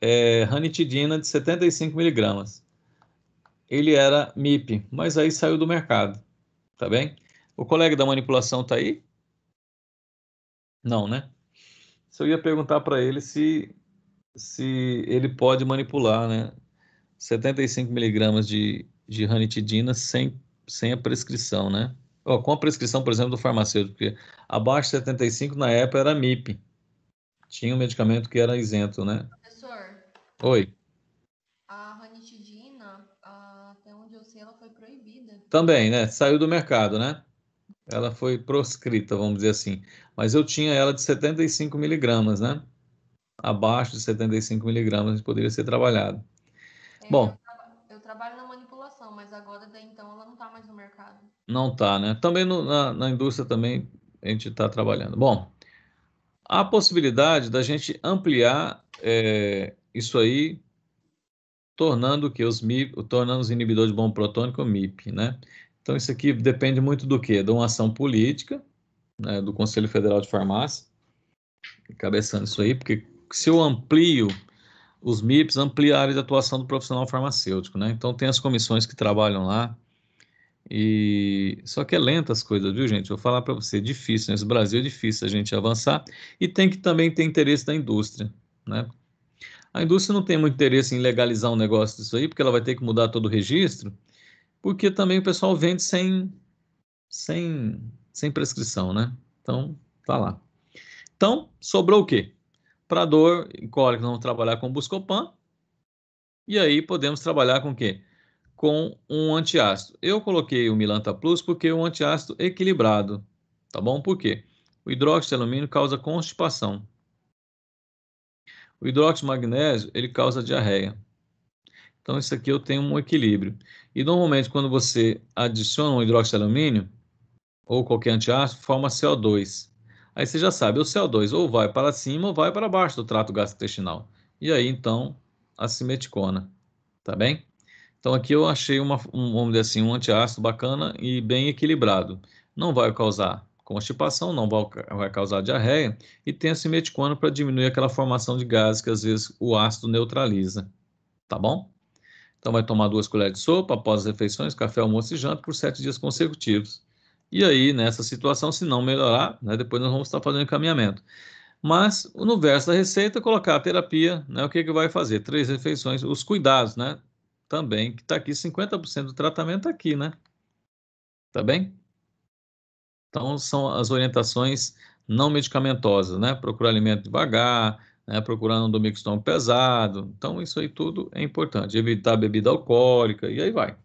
é, ranitidina de 75 miligramas. Ele era MIP, mas aí saiu do mercado, tá bem? O colega da manipulação tá aí? Não, né? Se eu ia perguntar para ele se se ele pode manipular, né? 75 miligramas de, de ranitidina sem, sem a prescrição, né? Oh, com a prescrição, por exemplo, do farmacêutico, porque abaixo de 75 na época era MIP. Tinha um medicamento que era isento, né? Professor. Oi. A ranitidina, até onde eu sei, ela foi proibida. Também, né? Saiu do mercado, né? Ela foi proscrita, vamos dizer assim. Mas eu tinha ela de 75 miligramas, né? Abaixo de 75 miligramas poderia ser trabalhado. É, Bom. Não está, né? Também no, na, na indústria também a gente está trabalhando. Bom, a possibilidade da gente ampliar é, isso aí, tornando que os MIP, tornando os inibidores de bom protônico MIP, né? Então isso aqui depende muito do que, de uma ação política né, do Conselho Federal de Farmácia, cabeçando isso aí, porque se eu amplio os MIPs, amplia a área de atuação do profissional farmacêutico, né? Então tem as comissões que trabalham lá e só que é lenta as coisas, viu, gente? Vou falar para você, é difícil nesse né? Brasil é difícil a gente avançar e tem que também ter interesse da indústria, né? A indústria não tem muito interesse em legalizar um negócio disso aí, porque ela vai ter que mudar todo o registro, porque também o pessoal vende sem sem sem prescrição, né? Então, tá lá. Então, sobrou o quê? Para dor e cólica, vamos trabalhar com Buscopan. E aí podemos trabalhar com o quê? com um antiácido. Eu coloquei o Milanta Plus porque é um antiácido equilibrado, tá bom? Por quê? O hidróxido de alumínio causa constipação. O hidróxido de magnésio, ele causa diarreia. Então, isso aqui eu tenho um equilíbrio. E normalmente, quando você adiciona um hidróxido de alumínio ou qualquer antiácido, forma CO2. Aí você já sabe, o CO2 ou vai para cima ou vai para baixo do trato gastrointestinal. E aí, então, a simeticona, tá bem? Então aqui eu achei uma, um, vamos dizer assim, um antiácido bacana e bem equilibrado. Não vai causar constipação, não vai, causar diarreia e tem a simetiquano para diminuir aquela formação de gases que às vezes o ácido neutraliza, tá bom? Então vai tomar duas colheres de sopa após as refeições, café, almoço e janta por sete dias consecutivos. E aí, nessa situação, se não melhorar, né, depois nós vamos estar fazendo encaminhamento. Mas no verso da receita, colocar a terapia, né, o que, que vai fazer? Três refeições, os cuidados, né? também, que está aqui, 50% do tratamento está aqui, né? Tá bem? Então, são as orientações não medicamentosas, né? Procurar alimento devagar, né? procurar não dormir estômago pesado. Então, isso aí tudo é importante. Evitar bebida alcoólica e aí vai.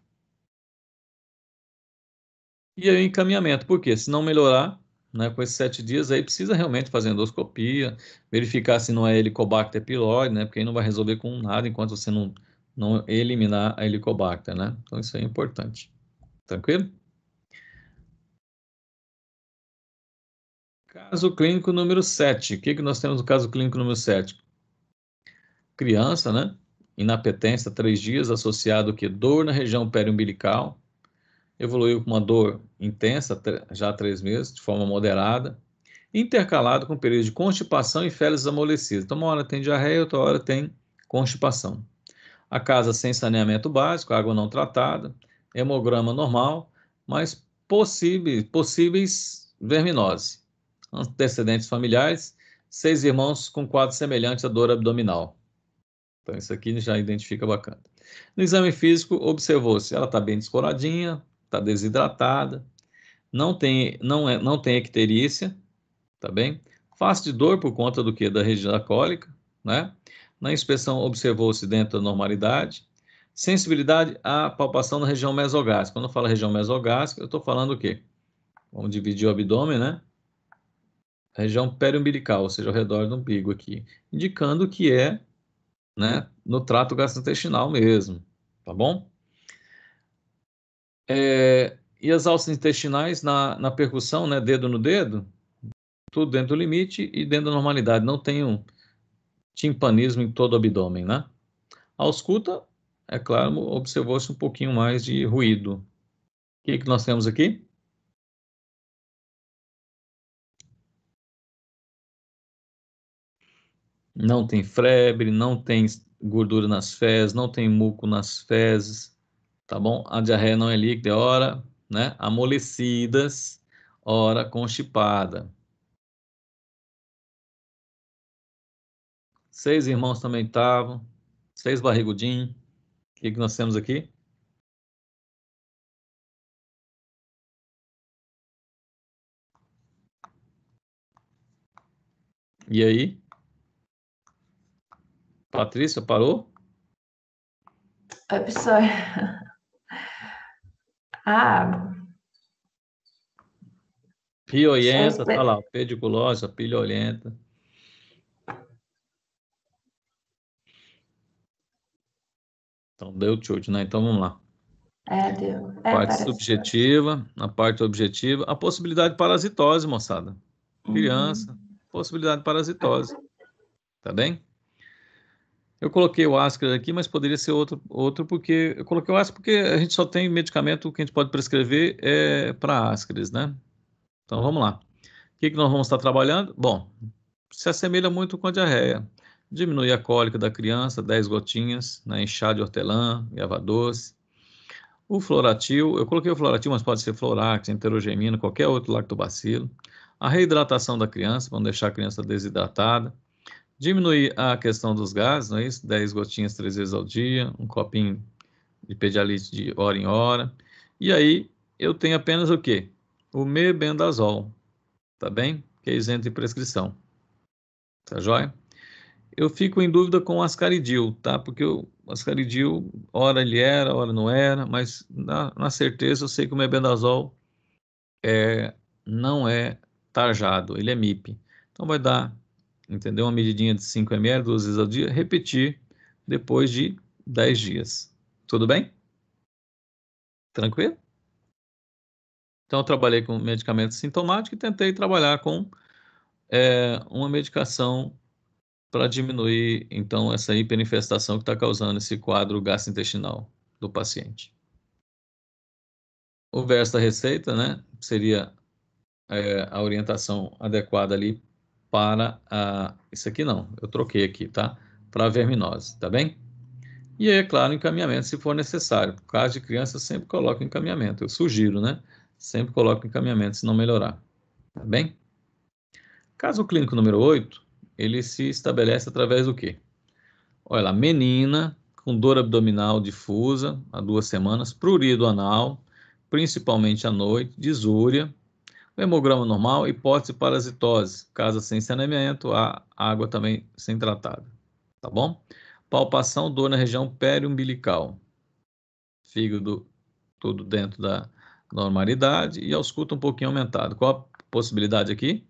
E aí o encaminhamento, porque se não melhorar, né, com esses sete dias, aí precisa realmente fazer endoscopia, verificar se não é Helicobacter pylori, né, porque aí não vai resolver com nada enquanto você não não eliminar a helicobacter, né? Então isso é importante. Tranquilo? Caso clínico número 7. O que, que nós temos no caso clínico número 7? Criança, né? Inapetência, três dias, associado que dor na região periumbilical, evoluiu com uma dor intensa, já há três meses, de forma moderada, intercalado com período de constipação e fezes amolecidas. Então, uma hora tem diarreia, outra hora tem constipação a casa sem saneamento básico, água não tratada, hemograma normal, mas possíveis, possíveis verminose, antecedentes familiares, seis irmãos com quadro semelhante à dor abdominal. Então, isso aqui já identifica bacana. No exame físico, observou-se, ela está bem descoladinha, está desidratada, não tem, não, é, não tem icterícia, tá bem? Fácil de dor por conta do que? Da região cólica, né? Na inspeção, observou-se dentro da normalidade. Sensibilidade à palpação na região mesogástrica. Quando eu falo região mesogástrica, eu estou falando o quê? Vamos dividir o abdômen, né? Região periumbilical, ou seja, ao redor do umbigo aqui. Indicando que é né, no trato gastrointestinal mesmo, tá bom? É, e as alças intestinais na, na percussão, né, dedo no dedo, tudo dentro do limite e dentro da normalidade. Não tem um, timpanismo em todo o abdômen, né? A ausculta, é claro, observou-se um pouquinho mais de ruído. O que, é que nós temos aqui? Não tem febre, não tem gordura nas fezes, não tem muco nas fezes, tá bom? A diarreia não é líquida, é hora, né? Amolecidas, hora constipada. Seis irmãos também estavam. Seis barrigudinhos. O que, que nós temos aqui? E aí? Patrícia, parou? I'm sorry. Ah. Pioienta, tá lá, pediculose, pilholenta. Então, deu tilt, né? Então, vamos lá. É, deu. É, parte subjetiva, que... a parte objetiva, a possibilidade de parasitose, moçada. Criança, uhum. possibilidade de parasitose. Tá bem? Eu coloquei o Ascra aqui, mas poderia ser outro, outro porque eu coloquei o Ascra porque a gente só tem medicamento que a gente pode prescrever é para ascaris, né? Então vamos lá. O que, que nós vamos estar trabalhando? Bom, se assemelha muito com a diarreia diminuir a cólica da criança, 10 gotinhas, né, em chá de hortelã, erva doce. O floratil, eu coloquei o floratil, mas pode ser florax, enterogemina, qualquer outro lactobacilo. A reidratação da criança, vamos deixar a criança desidratada. Diminuir a questão dos gases, não é isso? 10 gotinhas três vezes ao dia, um copinho de pedialite de hora em hora. E aí, eu tenho apenas o quê? O mebendazol, tá bem? Que é isento de prescrição. Tá joia? Eu fico em dúvida com o Ascaridil, tá? Porque o Ascaridil, hora ele era, hora não era, mas na, na certeza eu sei que o mebendazol é, não é tarjado, ele é MIP. Então vai dar, entendeu? Uma medidinha de 5 ml duas vezes ao dia, repetir depois de 10 dias. Tudo bem? Tranquilo? Então eu trabalhei com medicamento sintomático e tentei trabalhar com é, uma medicação para diminuir, então, essa hiperinfestação que está causando esse quadro gastrointestinal do paciente. O verso da receita, né, seria é, a orientação adequada ali para a... Isso aqui não, eu troquei aqui, tá? Para a verminose, tá bem? E aí, é claro, encaminhamento se for necessário. Por caso de criança, sempre coloca encaminhamento. Eu sugiro, né? Sempre coloca encaminhamento se não melhorar, tá bem? Caso clínico número 8, ele se estabelece através do quê? Olha lá, menina com dor abdominal difusa há duas semanas, prurido anal, principalmente à noite, disúria, hemograma normal, hipótese parasitose, casa sem saneamento, a água também sem tratada, tá bom? Palpação, dor na região periumbilical, fígado tudo dentro da normalidade e ausculta um pouquinho aumentado. Qual a possibilidade aqui?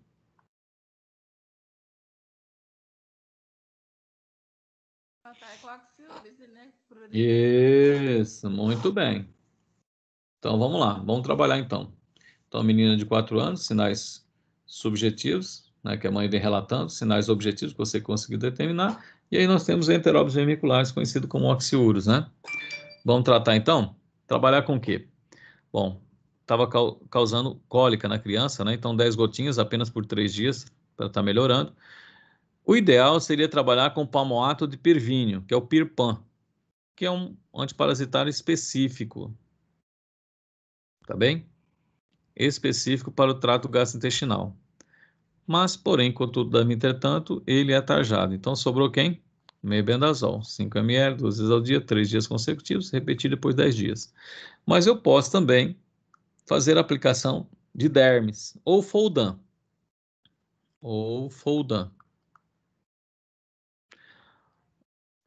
Isso, muito bem. Então vamos lá, vamos trabalhar então. Então, a menina de 4 anos, sinais subjetivos, né, que a mãe vem relatando, sinais objetivos que você conseguiu determinar. E aí nós temos enteróbios vermiculares, conhecido como oxiúros, né? Vamos tratar então? Trabalhar com o quê? Bom, estava causando cólica na criança, né? Então, 10 gotinhas apenas por 3 dias para estar tá melhorando. O ideal seria trabalhar com palmoato de pirvinho, que é o pirpan, que é um antiparasitário específico. Tá bem? Específico para o trato gastrointestinal. Mas, porém, contudo, entretanto, ele é tarjado. Então, sobrou quem? Mebendazol, 5 ml, duas vezes ao dia, três dias consecutivos, repetir depois 10 dias. Mas eu posso também fazer a aplicação de dermes ou foldan. Ou foldan.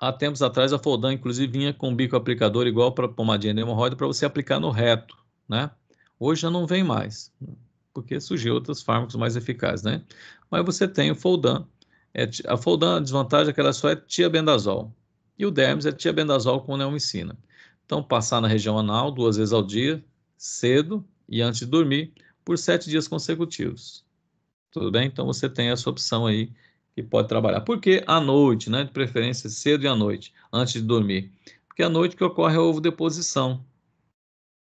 há tempos atrás a Foldan, inclusive, vinha com bico aplicador igual para pomadinha de hemorroida para você aplicar no reto, né? Hoje já não vem mais, porque surgiu outros fármacos mais eficazes, né? Mas você tem o Foldan. É, a Foldan, a desvantagem é que ela só é tiabendazol. E o Dermis é tiabendazol com neomicina. Então, passar na região anal duas vezes ao dia, cedo e antes de dormir, por sete dias consecutivos. Tudo bem? Então, você tem essa opção aí que pode trabalhar. Por que à noite, né? De preferência cedo e à noite, antes de dormir. Porque à noite que ocorre a ovodeposição.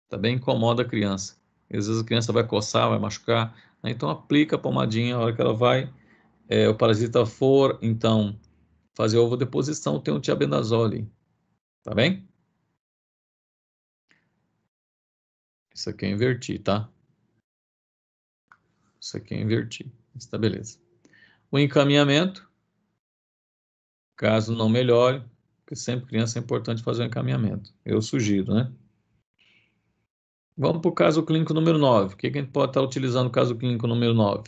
Também incomoda a criança. Às vezes a criança vai coçar, vai machucar. Né? Então aplica a pomadinha, a hora que ela vai, é, o parasita for, então, fazer ovodeposição, tem um ali. Tá bem? Isso aqui eu inverti, tá? Isso aqui eu inverti. Está beleza o encaminhamento, caso não melhore, porque sempre criança é importante fazer o um encaminhamento. Eu sugiro, né? Vamos para tá o caso clínico número 9. O que, a gente pode estar utilizando no caso clínico número 9?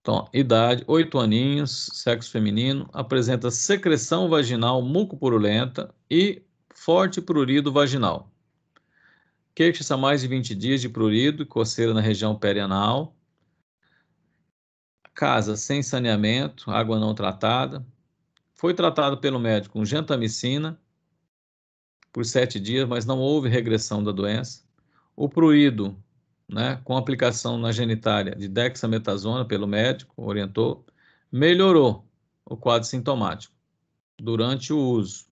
Então, idade, 8 aninhos, sexo feminino, apresenta secreção vaginal mucopurulenta e forte prurido vaginal. Queixa-se há mais de 20 dias de prurido e coceira na região perianal casa sem saneamento, água não tratada, foi tratado pelo médico com gentamicina por sete dias, mas não houve regressão da doença. O pruído, né, com aplicação na genitária de dexametasona pelo médico, orientou, melhorou o quadro sintomático durante o uso.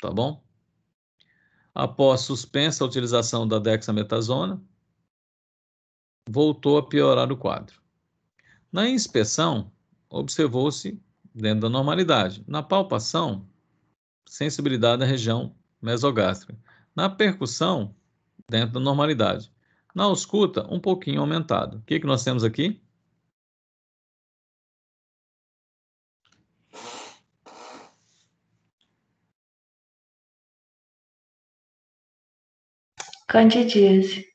Tá bom? Após suspensa a utilização da dexametasona, voltou a piorar o quadro. Na inspeção, observou-se dentro da normalidade. Na palpação, sensibilidade da região mesogástrica. Na percussão, dentro da normalidade. Na ausculta, um pouquinho aumentado. O que, que nós temos aqui? Candidíase.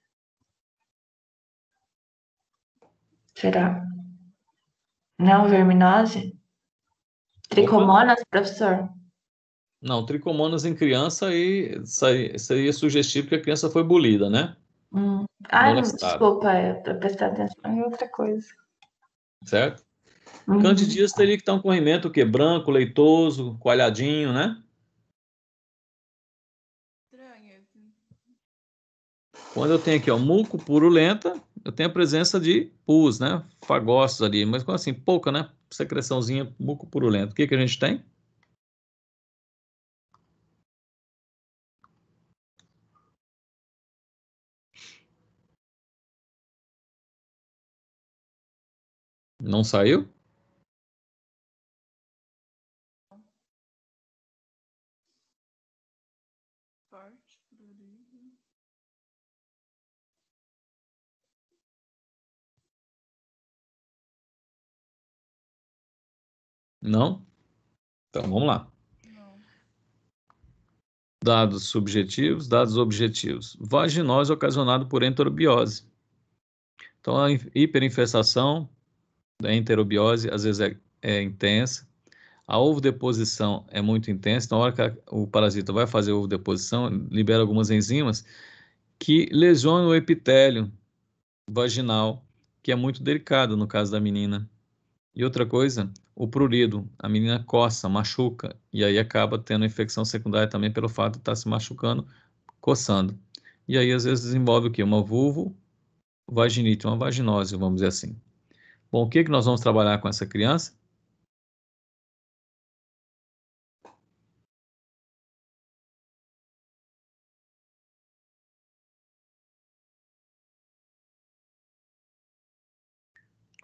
Será? Não, verminose? Tricomonas, Opa. professor? Não, tricomonas em criança e seria, seria sugestivo que a criança foi bulida, né? Hum. Ah, desculpa, é prestar atenção em outra coisa. Certo? Uhum. Candidias teria que estar um corrimento o quê? Branco, leitoso, coalhadinho, né? Quando eu tenho aqui, ó, muco purulenta, eu tenho a presença de pus, né? Fagócitos ali, mas assim, pouca, né? Secreçãozinha mucopurulenta. O que, que a gente tem? Não saiu? Não? Então vamos lá. Não. Dados subjetivos, dados objetivos. Vaginose é ocasionada por enterobiose. Então a hiperinfestação da enterobiose às vezes é, é intensa. A ovodeposição é muito intensa. Então, na hora que a, o parasita vai fazer a ovodeposição, libera algumas enzimas que lesionam o epitélio vaginal, que é muito delicado no caso da menina. E outra coisa, o prurido, a menina coça, machuca, e aí acaba tendo infecção secundária também pelo fato de estar tá se machucando, coçando. E aí, às vezes, desenvolve o quê? Uma vulvo vaginite, uma vaginose, vamos dizer assim. Bom, o que, que nós vamos trabalhar com essa criança?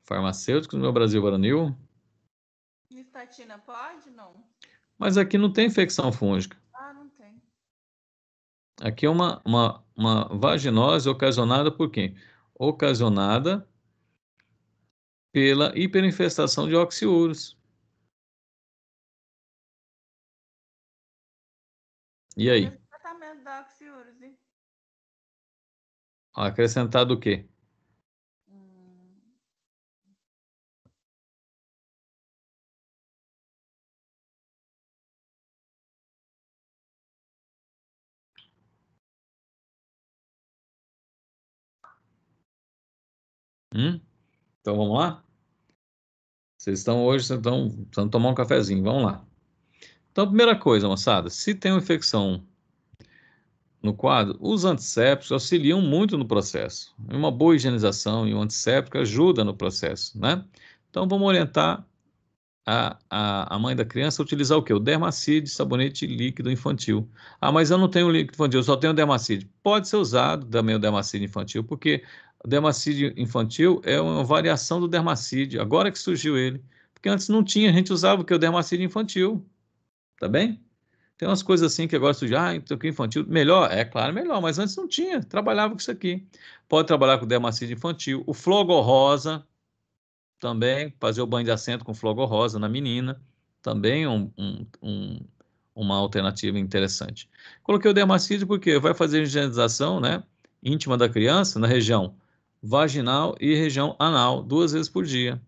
farmacêuticos no meu Brasil Varonil. Patina pode, não? Mas aqui não tem infecção fúngica. Ah, não tem. Aqui é uma, uma, uma vaginose ocasionada por quem? Ocasionada pela hiperinfestação de oxiúros. E aí? Tratamento da oxiúros, hein? Acrescentado o quê? Hum? Então vamos lá? Vocês estão hoje, tentando precisando tomar um cafezinho, vamos lá. Então, primeira coisa, moçada, se tem uma infecção no quadro, os antissépticos auxiliam muito no processo. Uma boa higienização e um antisséptico ajuda no processo, né? Então, vamos orientar a, a, a mãe da criança a utilizar o que? O dermacide, sabonete líquido infantil. Ah, mas eu não tenho líquido infantil, eu só tenho dermacide. Pode ser usado também o dermacide infantil, porque o dermacide infantil é uma variação do dermacide. agora que surgiu ele. Porque antes não tinha, a gente usava o que? O dermacide infantil. Tá bem? Tem umas coisas assim que agora surgiu, ah, então que infantil, melhor, é claro, melhor, mas antes não tinha, trabalhava com isso aqui. Pode trabalhar com dermacide infantil, o flogor rosa também, fazer o banho de assento com flogor rosa na menina, também é um, um, um, uma alternativa interessante. Coloquei o dermacide porque vai fazer a higienização, né, íntima da criança na região vaginal e região anal duas vezes por dia.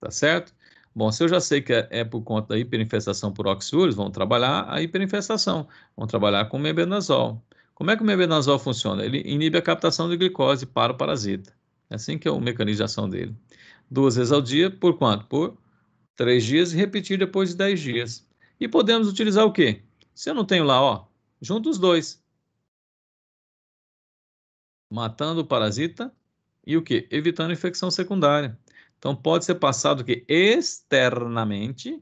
Tá certo? Bom, se eu já sei que é, é por conta da hiperinfestação por oxiúrios, vamos trabalhar a hiperinfestação. Vamos trabalhar com mebenazol. Como é que o mebenazol funciona? Ele inibe a captação de glicose para o parasita. É assim que é o mecanismo de ação dele. Duas vezes ao dia, por quanto? Por três dias e repetir depois de dez dias. E podemos utilizar o quê? Se eu não tenho lá, ó, junto os dois matando o parasita e o que? Evitando infecção secundária. Então pode ser passado que externamente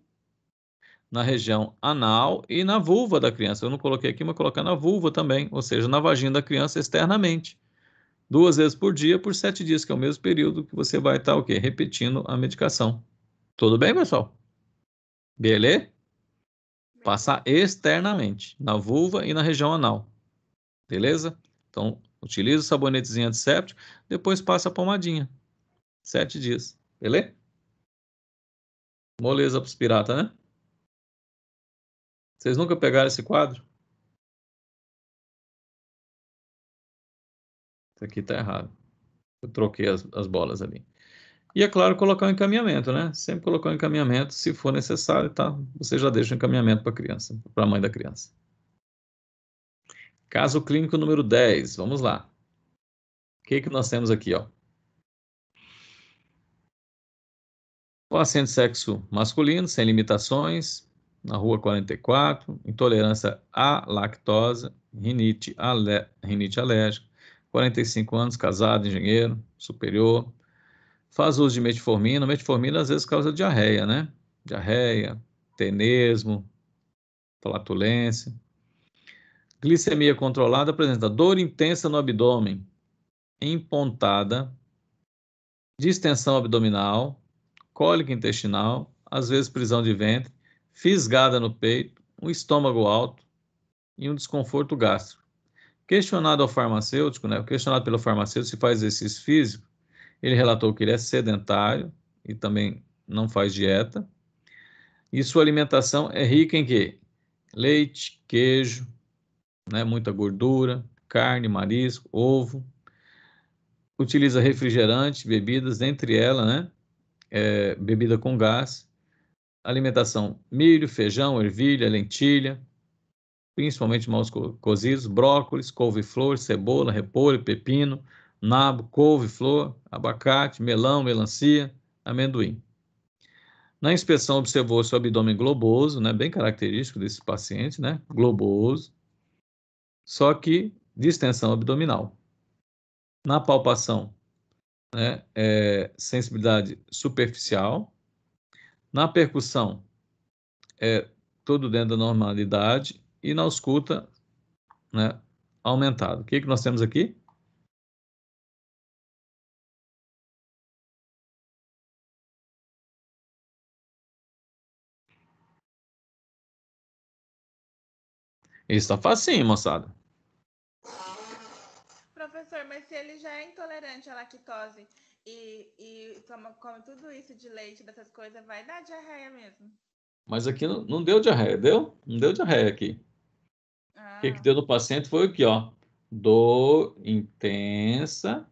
na região anal e na vulva da criança. Eu não coloquei aqui, mas colocar na vulva também, ou seja, na vagina da criança externamente. Duas vezes por dia por sete dias, que é o mesmo período que você vai estar o quê? Repetindo a medicação. Tudo bem, pessoal? Beleza? Passar externamente, na vulva e na região anal. Beleza? Então, Utiliza o sabonetezinho antisséptico, depois passa a pomadinha. Sete dias. Beleza? Moleza para os piratas, né? Vocês nunca pegaram esse quadro? Isso aqui está errado. Eu troquei as, as bolas ali. E é claro, colocar o um encaminhamento, né? Sempre colocar o um encaminhamento, se for necessário, tá? Você já deixa o um encaminhamento para a criança, para a mãe da criança. Caso clínico número 10, vamos lá. O que, que nós temos aqui? Ó? Paciente sexo masculino, sem limitações, na rua 44, intolerância à lactose, rinite, ale, rinite alérgica, 45 anos, casado, engenheiro, superior, faz uso de metformina. Metformina às vezes causa diarreia, né? Diarreia, tenesmo, flatulência. Glicemia controlada apresenta dor intensa no abdômen, empontada, distensão abdominal, cólica intestinal, às vezes prisão de ventre, fisgada no peito, um estômago alto e um desconforto gástrico. Questionado ao farmacêutico, né, questionado pelo farmacêutico se faz exercício físico, ele relatou que ele é sedentário e também não faz dieta. E sua alimentação é rica em quê? Leite, queijo, né? Muita gordura, carne, marisco, ovo. Utiliza refrigerante, bebidas, entre elas, né? É, bebida com gás. Alimentação: milho, feijão, ervilha, lentilha, principalmente maus co cozidos, brócolis, couve-flor, cebola, repolho, pepino, nabo, couve-flor, abacate, melão, melancia, amendoim. Na inspeção observou seu abdômen globoso, né, bem característico desse paciente, né, globoso, só que distensão abdominal. Na palpação, né, é, sensibilidade superficial. Na percussão, é tudo dentro da normalidade. E na ausculta, né, aumentado. O que, que nós temos aqui? Isso tá facinho, moçada. Professor, mas se ele já é intolerante à lactose e, e toma, come tudo isso de leite, dessas coisas, vai dar diarreia mesmo. Mas aqui não, não deu diarreia, deu? Não deu diarreia aqui. Ah. O que, que ah. deu no paciente foi o quê? ó? Dor intensa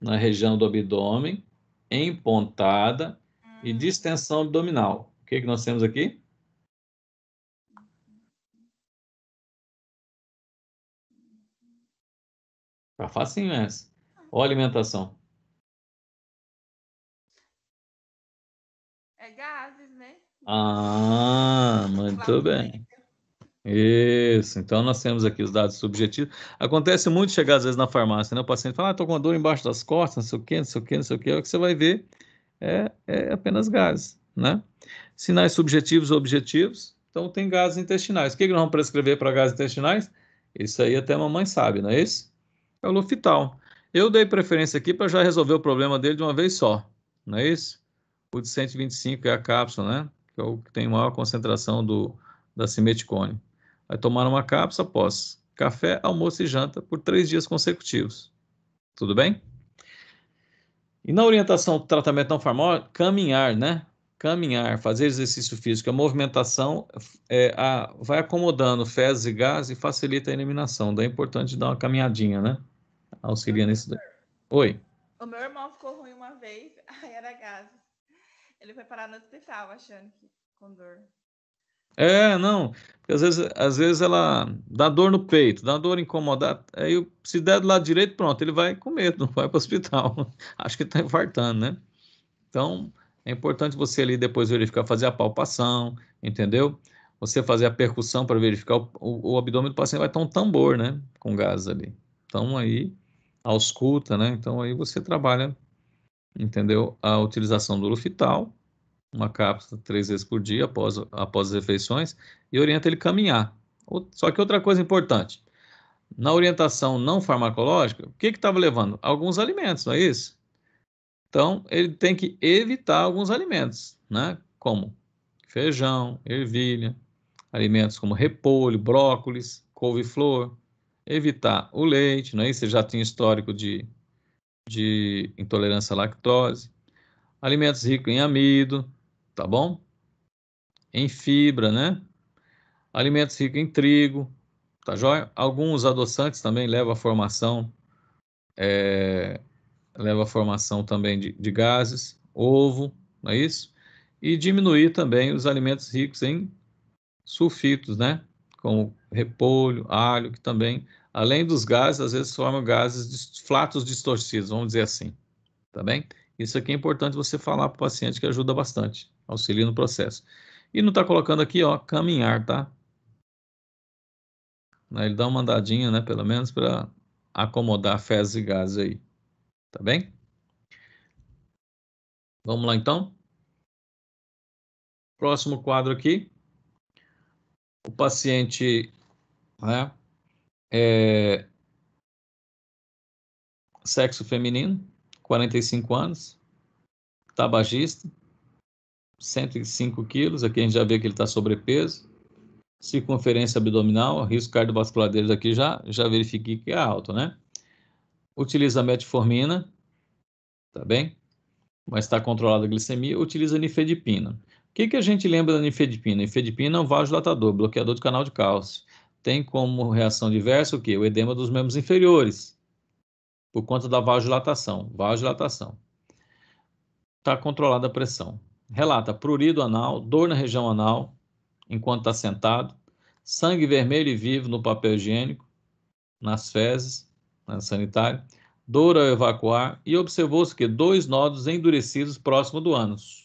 na região do abdômen, empontada hum. e distensão abdominal. O que, que nós temos aqui? Tá facinho essa. Ou alimentação. É gases, né? Ah, muito bem. Né? Isso, então nós temos aqui os dados subjetivos. Acontece muito chegar às vezes na farmácia, né? O paciente fala, ah, tô com uma dor embaixo das costas, não sei o quê, não sei o quê, não sei o quê. o que você vai ver é, é apenas gases, né? Sinais subjetivos ou objetivos, então tem gases intestinais. O que, que nós vamos prescrever para gases intestinais? Isso aí até a mamãe sabe, não é isso? é o Lufital. Eu dei preferência aqui para já resolver o problema dele de uma vez só, não é isso? O de 125 é a cápsula, né? Que é o que tem maior concentração do, da simeticone. Vai tomar uma cápsula após café, almoço e janta por três dias consecutivos. Tudo bem? E na orientação do tratamento não farmacológico, caminhar, né? Caminhar, fazer exercício físico, a movimentação é, a, vai acomodando fezes e gases e facilita a eliminação. Daí é importante dar uma caminhadinha, né? auxiliando isso daí. Oi. O meu irmão ficou ruim uma vez, aí era gases. Ele foi parar no hospital achando que com dor. É, não. Porque às vezes, às vezes ela dá dor no peito, dá dor incomodada. Aí se der do lado direito, pronto, ele vai com medo, não vai para o hospital. Acho que está infartando, né? Então, é importante você ali depois verificar, fazer a palpação, entendeu? Você fazer a percussão para verificar o, o, o, abdômen do paciente vai estar um tambor, né? Com gases ali. Então aí ausculta, né? Então aí você trabalha, entendeu? A utilização do Lufital, uma cápsula três vezes por dia após, após as refeições e orienta ele a caminhar. Só que outra coisa importante, na orientação não farmacológica, o que estava levando? Alguns alimentos, não é isso? Então, ele tem que evitar alguns alimentos, né? Como feijão, ervilha, alimentos como repolho, brócolis, couve-flor, evitar o leite, né? Você já tem histórico de, de intolerância à lactose. Alimentos ricos em amido, tá bom? Em fibra, né? Alimentos ricos em trigo, tá joia? Alguns adoçantes também levam à formação, é, leva à formação também de, de gases, ovo, não é isso? E diminuir também os alimentos ricos em sulfitos, né? como repolho, alho, que também, além dos gases, às vezes formam gases flatos distorcidos, vamos dizer assim, tá bem? Isso aqui é importante você falar para o paciente, que ajuda bastante, auxilia no processo. E não está colocando aqui, ó, caminhar, tá? Né, ele dá uma andadinha, né, pelo menos, para acomodar fezes e gases aí, tá bem? Vamos lá, então? Próximo quadro aqui o paciente né, é, sexo feminino, 45 anos, tabagista, 105 quilos, aqui a gente já vê que ele está sobrepeso, circunferência abdominal, risco cardiovascular deles aqui já, já verifiquei que é alto, né? Utiliza metformina, tá bem? Mas está controlada a glicemia, utiliza nifedipina que, que a gente lembra da nifedipina? Nifedipina é um vasodilatador, bloqueador do canal de cálcio. Tem como reação diversa o quê? O edema dos membros inferiores, por conta da vasodilatação. Vasodilatação. Está controlada a pressão. Relata prurido anal, dor na região anal, enquanto está sentado, sangue vermelho e vivo no papel higiênico, nas fezes, na sanitária, dor ao evacuar e observou-se que dois nódulos endurecidos próximo do ânus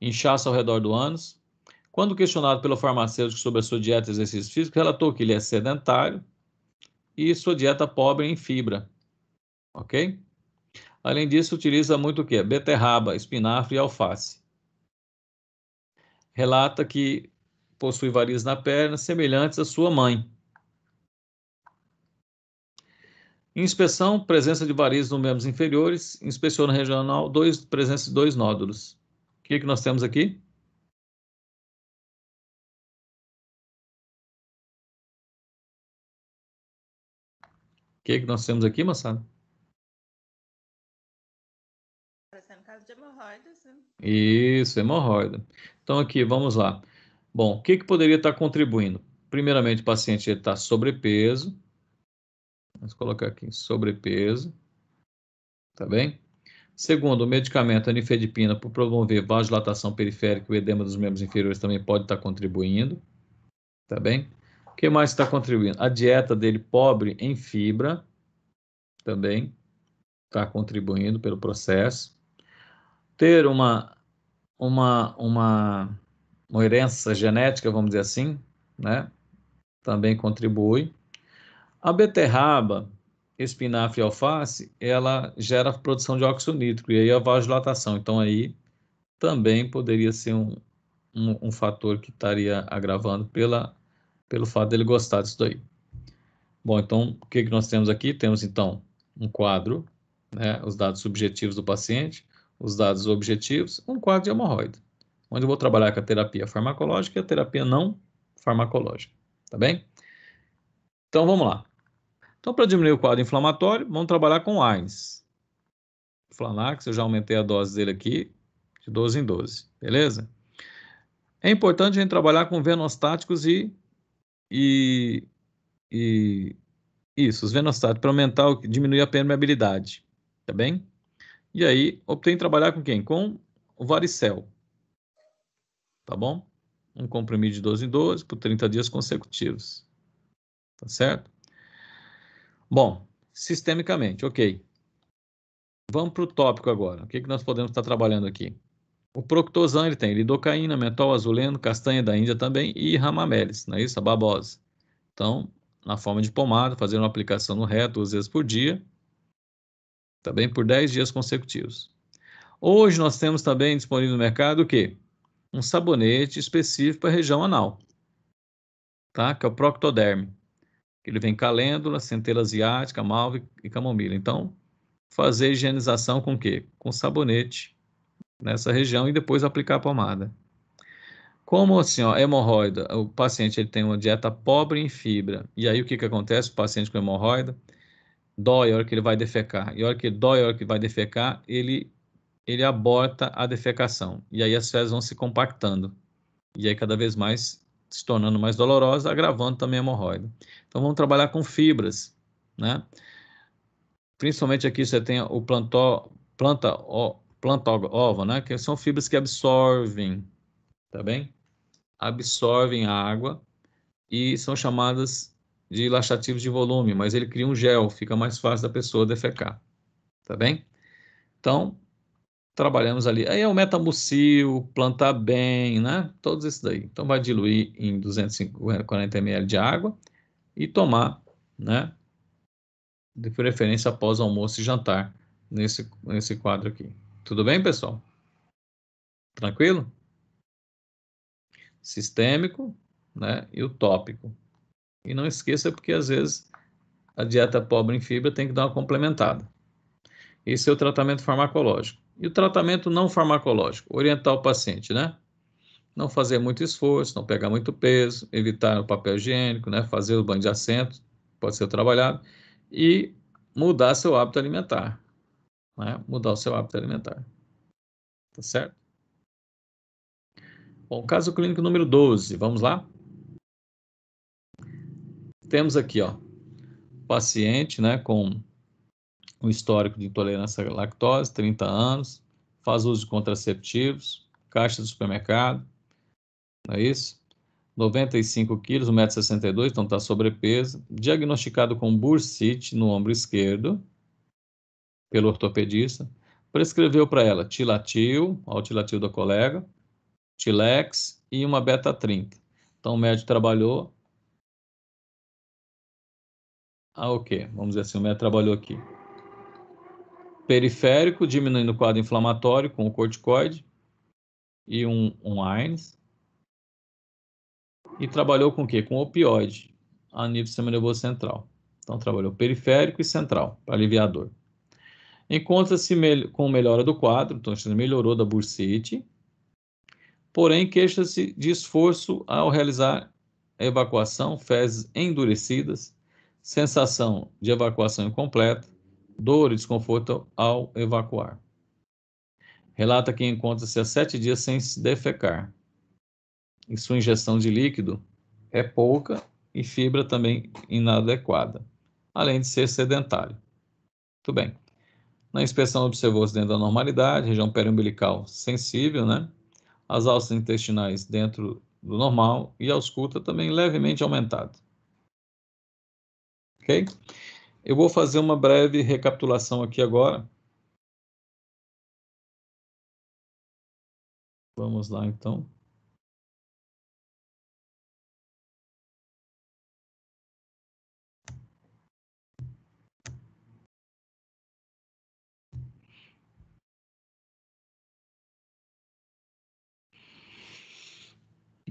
inchaço ao redor do ânus. Quando questionado pelo farmacêutico sobre a sua dieta e exercício físico, relatou que ele é sedentário e sua dieta pobre em fibra. Ok? Além disso, utiliza muito o que? Beterraba, espinafre e alface. Relata que possui varizes na perna semelhantes à sua mãe. Inspeção, presença de varizes nos membros inferiores, inspeção regional, dois, presença de dois nódulos que, que nós temos aqui? O que, que nós temos aqui, moçada? Parecendo caso de hemorroidas. Né? Isso, hemorroida. Então, aqui, vamos lá. Bom, o que, que poderia estar contribuindo? Primeiramente, o paciente está sobrepeso. Vamos colocar aqui sobrepeso. Tá bem? Segundo, o medicamento anifedipina para promover vasodilatação periférica e o edema dos membros inferiores também pode estar contribuindo, tá bem? O que mais está contribuindo? A dieta dele pobre em fibra também está contribuindo pelo processo. Ter uma, uma, uma, uma herança genética, vamos dizer assim, né? Também contribui. A beterraba, espinafre e alface, ela gera produção de óxido nítrico, e aí a vasodilatação. Então, aí também poderia ser um, um, um fator que estaria agravando pela, pelo fato dele gostar disso daí. Bom, então, o que, que nós temos aqui? Temos, então, um quadro, né, os dados subjetivos do paciente, os dados objetivos, um quadro de hemorroida, onde eu vou trabalhar com a terapia farmacológica e a terapia não farmacológica, tá bem? Então, vamos lá. Então, para diminuir o quadro inflamatório, vamos trabalhar com AINS. Flanax, eu já aumentei a dose dele aqui, de 12 em 12, beleza? É importante a gente trabalhar com venostáticos e, e, e isso, os venostáticos, para aumentar, diminuir a permeabilidade, tá bem? E aí, optei em trabalhar com quem? Com o varicel, tá bom? Um comprimido de 12 em 12 por 30 dias consecutivos, tá certo? Bom, sistemicamente, ok. Vamos para o tópico agora. O que, que nós podemos estar tá trabalhando aqui? O proctosan ele tem lidocaína, mentol azuleno, castanha da Índia também e ramamelis, não é isso? A babosa. Então, na forma de pomada, fazer uma aplicação no reto duas vezes por dia, também por 10 dias consecutivos. Hoje nós temos também disponível no mercado o quê? Um sabonete específico para a região anal, tá? Que é o Proctoderm. Ele vem calêndula, centela asiática, malva e camomila. Então, fazer higienização com o quê? Com sabonete nessa região e depois aplicar a pomada. Como assim, ó, hemorroida, o paciente ele tem uma dieta pobre em fibra, e aí o que, que acontece? O paciente com hemorroida dói a hora que ele vai defecar, e a hora que dói a hora que vai defecar, ele, ele aborta a defecação, e aí as fezes vão se compactando, e aí cada vez mais se tornando mais dolorosa, agravando também a hemorroida. Então vamos trabalhar com fibras, né? Principalmente aqui você tem o plantó, planta, ó, planta ova, né? Que são fibras que absorvem, tá bem? Absorvem a água e são chamadas de laxativos de volume, mas ele cria um gel, fica mais fácil da pessoa defecar, tá bem? Então, trabalhamos ali. Aí é o metamucil, plantar bem, né? Todos esses daí. Então vai diluir em 240 ml de água e tomar, né? De preferência após almoço e jantar, nesse, nesse quadro aqui. Tudo bem, pessoal? Tranquilo? Sistêmico, né? E o tópico. E não esqueça, porque às vezes a dieta pobre em fibra tem que dar uma complementada. Esse é o tratamento farmacológico. E o tratamento não farmacológico, orientar o paciente, né? Não fazer muito esforço, não pegar muito peso, evitar o papel higiênico, né? Fazer o banho de assento, pode ser trabalhado, e mudar seu hábito alimentar, né? Mudar o seu hábito alimentar. Tá certo? Bom, caso clínico número 12, vamos lá? Temos aqui, ó, paciente, né, com um histórico de intolerância à lactose, 30 anos, faz uso de contraceptivos, caixa do supermercado, não é isso? 95 quilos, 1,62m, então está sobrepeso. Diagnosticado com bursite no ombro esquerdo, pelo ortopedista. Prescreveu para ela tilatil, ao tilatil da colega, tilex e uma beta 30. Então o médico trabalhou. Ah, ok. Vamos dizer assim, o médico trabalhou aqui periférico, diminuindo o quadro inflamatório com o corticoide e um, um E trabalhou com o quê? Com opioide, a nível sistema nervoso central. Então, trabalhou periférico e central, para aliviar a dor. Encontra-se com melhora do quadro, então melhorou da bursite, porém queixa-se de esforço ao realizar a evacuação, fezes endurecidas, sensação de evacuação incompleta, dor e desconforto ao evacuar. Relata que encontra-se há sete dias sem se defecar. E sua ingestão de líquido é pouca e fibra também inadequada, além de ser sedentário. Muito bem. Na inspeção observou-se dentro da normalidade, região periumbilical sensível, né? As alças intestinais dentro do normal e a ausculta também levemente aumentada. Ok? Eu vou fazer uma breve recapitulação aqui agora. Vamos lá, então.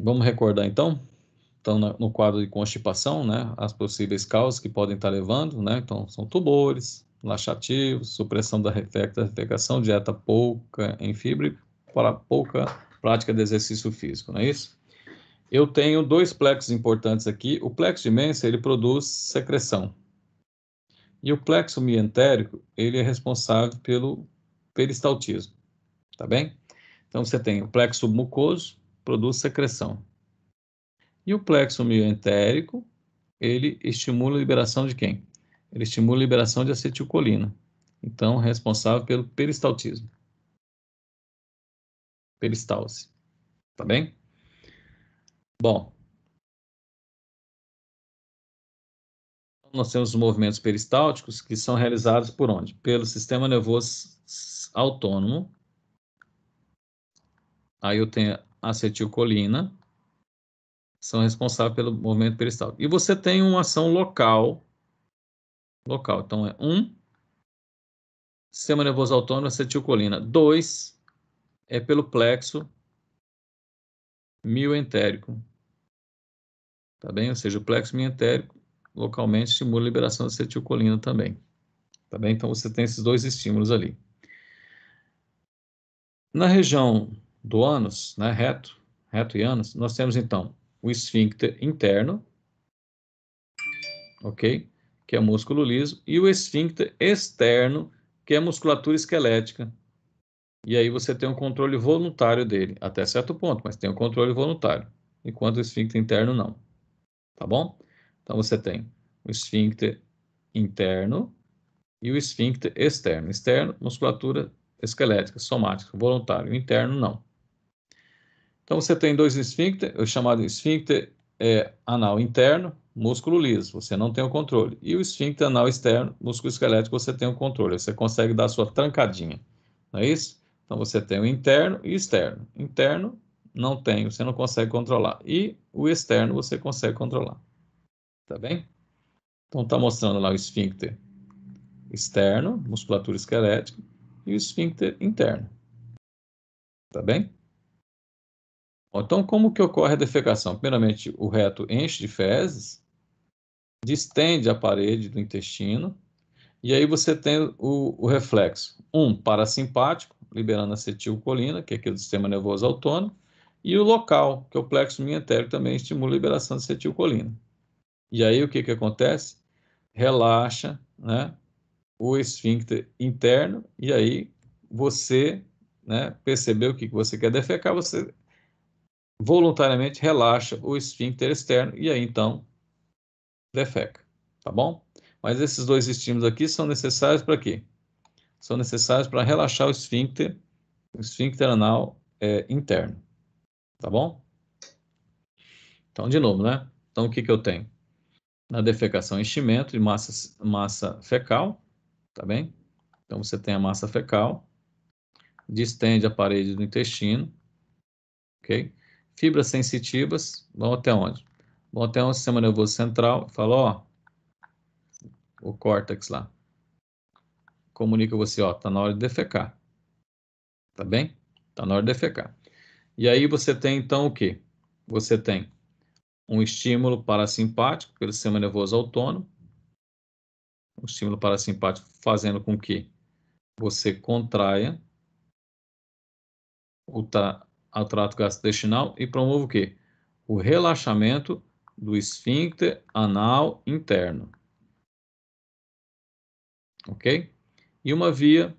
Vamos recordar então? estão no quadro de constipação, né? As possíveis causas que podem estar levando, né? Então, são tumores, laxativos, supressão da refecação, dieta pouca em fibra e para pouca prática de exercício físico, não é isso? Eu tenho dois plexos importantes aqui. O plexo de Mensa, ele produz secreção. E o plexo mientérico, ele é responsável pelo peristaltismo, tá bem? Então, você tem o plexo mucoso, produz secreção. E o plexo mioentérico, ele estimula a liberação de quem? Ele estimula a liberação de acetilcolina. Então, responsável pelo peristaltismo. Peristalse. Tá bem? Bom. Então, nós temos os movimentos peristálticos que são realizados por onde? Pelo sistema nervoso autônomo. Aí eu tenho acetilcolina são responsáveis pelo movimento peristáltico. E você tem uma ação local, local. Então é um, sistema nervoso autônomo, acetilcolina. Dois, é pelo plexo mioentérico. Tá bem? Ou seja, o plexo mioentérico localmente estimula a liberação da acetilcolina também. Tá bem? Então você tem esses dois estímulos ali. Na região do ânus, né, reto, reto e ânus, nós temos então o esfíncter interno, ok? Que é músculo liso, e o esfíncter externo, que é musculatura esquelética. E aí você tem um controle voluntário dele, até certo ponto, mas tem um controle voluntário, enquanto o esfíncter interno não. Tá bom? Então você tem o esfíncter interno e o esfíncter externo. Externo, musculatura esquelética, somática, voluntário. Interno, não. Então você tem dois esfíncter, o chamado esfíncter é, anal interno, músculo liso, você não tem o controle. E o esfíncter anal externo, músculo esquelético, você tem o controle, você consegue dar a sua trancadinha, não é isso? Então você tem o interno e externo. Interno não tem, você não consegue controlar. E o externo você consegue controlar. Tá bem? Então está mostrando lá o esfíncter externo, musculatura esquelética, e o esfíncter interno. Tá bem? Bom, então, como que ocorre a defecação? Primeiramente, o reto enche de fezes, distende a parede do intestino, e aí você tem o, o reflexo, um parasimpático, liberando acetilcolina, que é aquele do sistema nervoso autônomo, e o local, que é o plexo minietérico, também estimula a liberação de acetilcolina. E aí o que, que acontece? Relaxa né, o esfíncter interno, e aí você né, percebeu o que, que você quer defecar, você voluntariamente relaxa o esfíncter externo e aí então defeca, tá bom? Mas esses dois estímulos aqui são necessários para quê? São necessários para relaxar o esfíncter, o esfíncter anal é, interno, tá bom? Então, de novo, né? Então, o que, que eu tenho? Na defecação, enchimento de massa, massa fecal, tá bem? Então, você tem a massa fecal, distende a parede do intestino, ok? Fibras sensitivas vão até onde? Vão até o sistema nervoso central e falam, ó, o córtex lá. Comunica você, ó, tá na hora de defecar. Tá bem? Tá na hora de defecar. E aí você tem então o que? Você tem um estímulo parasimpático pelo sistema nervoso autônomo, um estímulo parasimpático fazendo com que você contraia o, tá ao trato gastrointestinal e promove o quê? O relaxamento do esfíncter anal interno. Ok? E uma via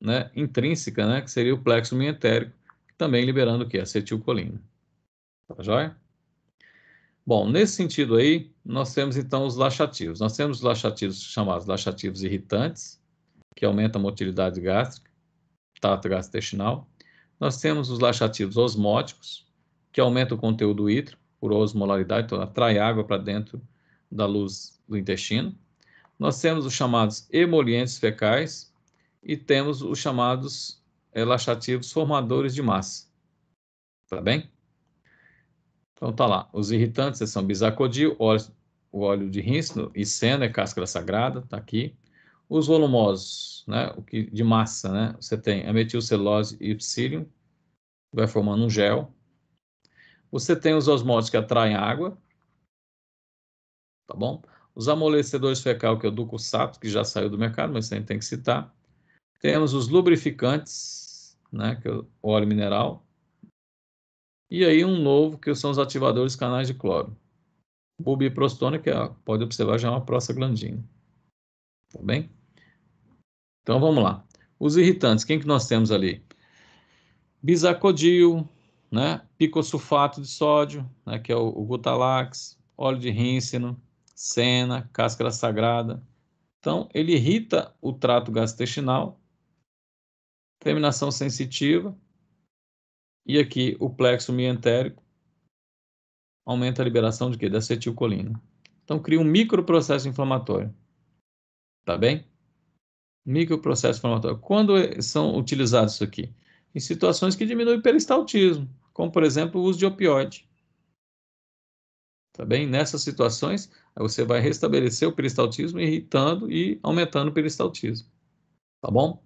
né, intrínseca, né, que seria o plexo mientérico, também liberando o que? Acetilcolina. Tá joia? Bom, nesse sentido aí, nós temos então os laxativos. Nós temos os laxativos chamados laxativos irritantes, que aumentam a motilidade gástrica, tato gastrointestinal. Nós temos os laxativos osmóticos, que aumentam o conteúdo hídrico por osmolaridade, então atrai água para dentro da luz do intestino. Nós temos os chamados emolientes fecais e temos os chamados é, laxativos formadores de massa. Tá bem? Então tá lá. Os irritantes são bisacodil, óleo, o óleo de rícino e sena, é casca sagrada, tá aqui. Os volumosos, né, o que de massa, né, você tem a metilcelulose e psyllium, vai formando um gel. Você tem os osmóticos que atraem água, tá bom? Os amolecedores fecal, que é o ducosato, que já saiu do mercado, mas a gente tem que citar. Temos os lubrificantes, né, que é o óleo mineral. E aí um novo, que são os ativadores canais de cloro. Bubiprostona, que é, pode observar, já é uma prostaglandina. Tá bem? Então vamos lá. Os irritantes, quem que nós temos ali? Bisacodil, né? Picosulfato de sódio, né? que é o, o Gutalax, óleo de ríncino, sena, cáscara sagrada. Então, ele irrita o trato gastrointestinal, terminação sensitiva, e aqui o plexo mientérico aumenta a liberação de quê? Da acetilcolina. Então, cria um microprocesso inflamatório. Tá bem? microprocesso inflamatório. Quando são utilizados isso aqui? Em situações que diminuem o peristaltismo, como por exemplo o uso de opioide. Tá bem? Nessas situações, você vai restabelecer o peristaltismo irritando e aumentando o peristaltismo. Tá bom?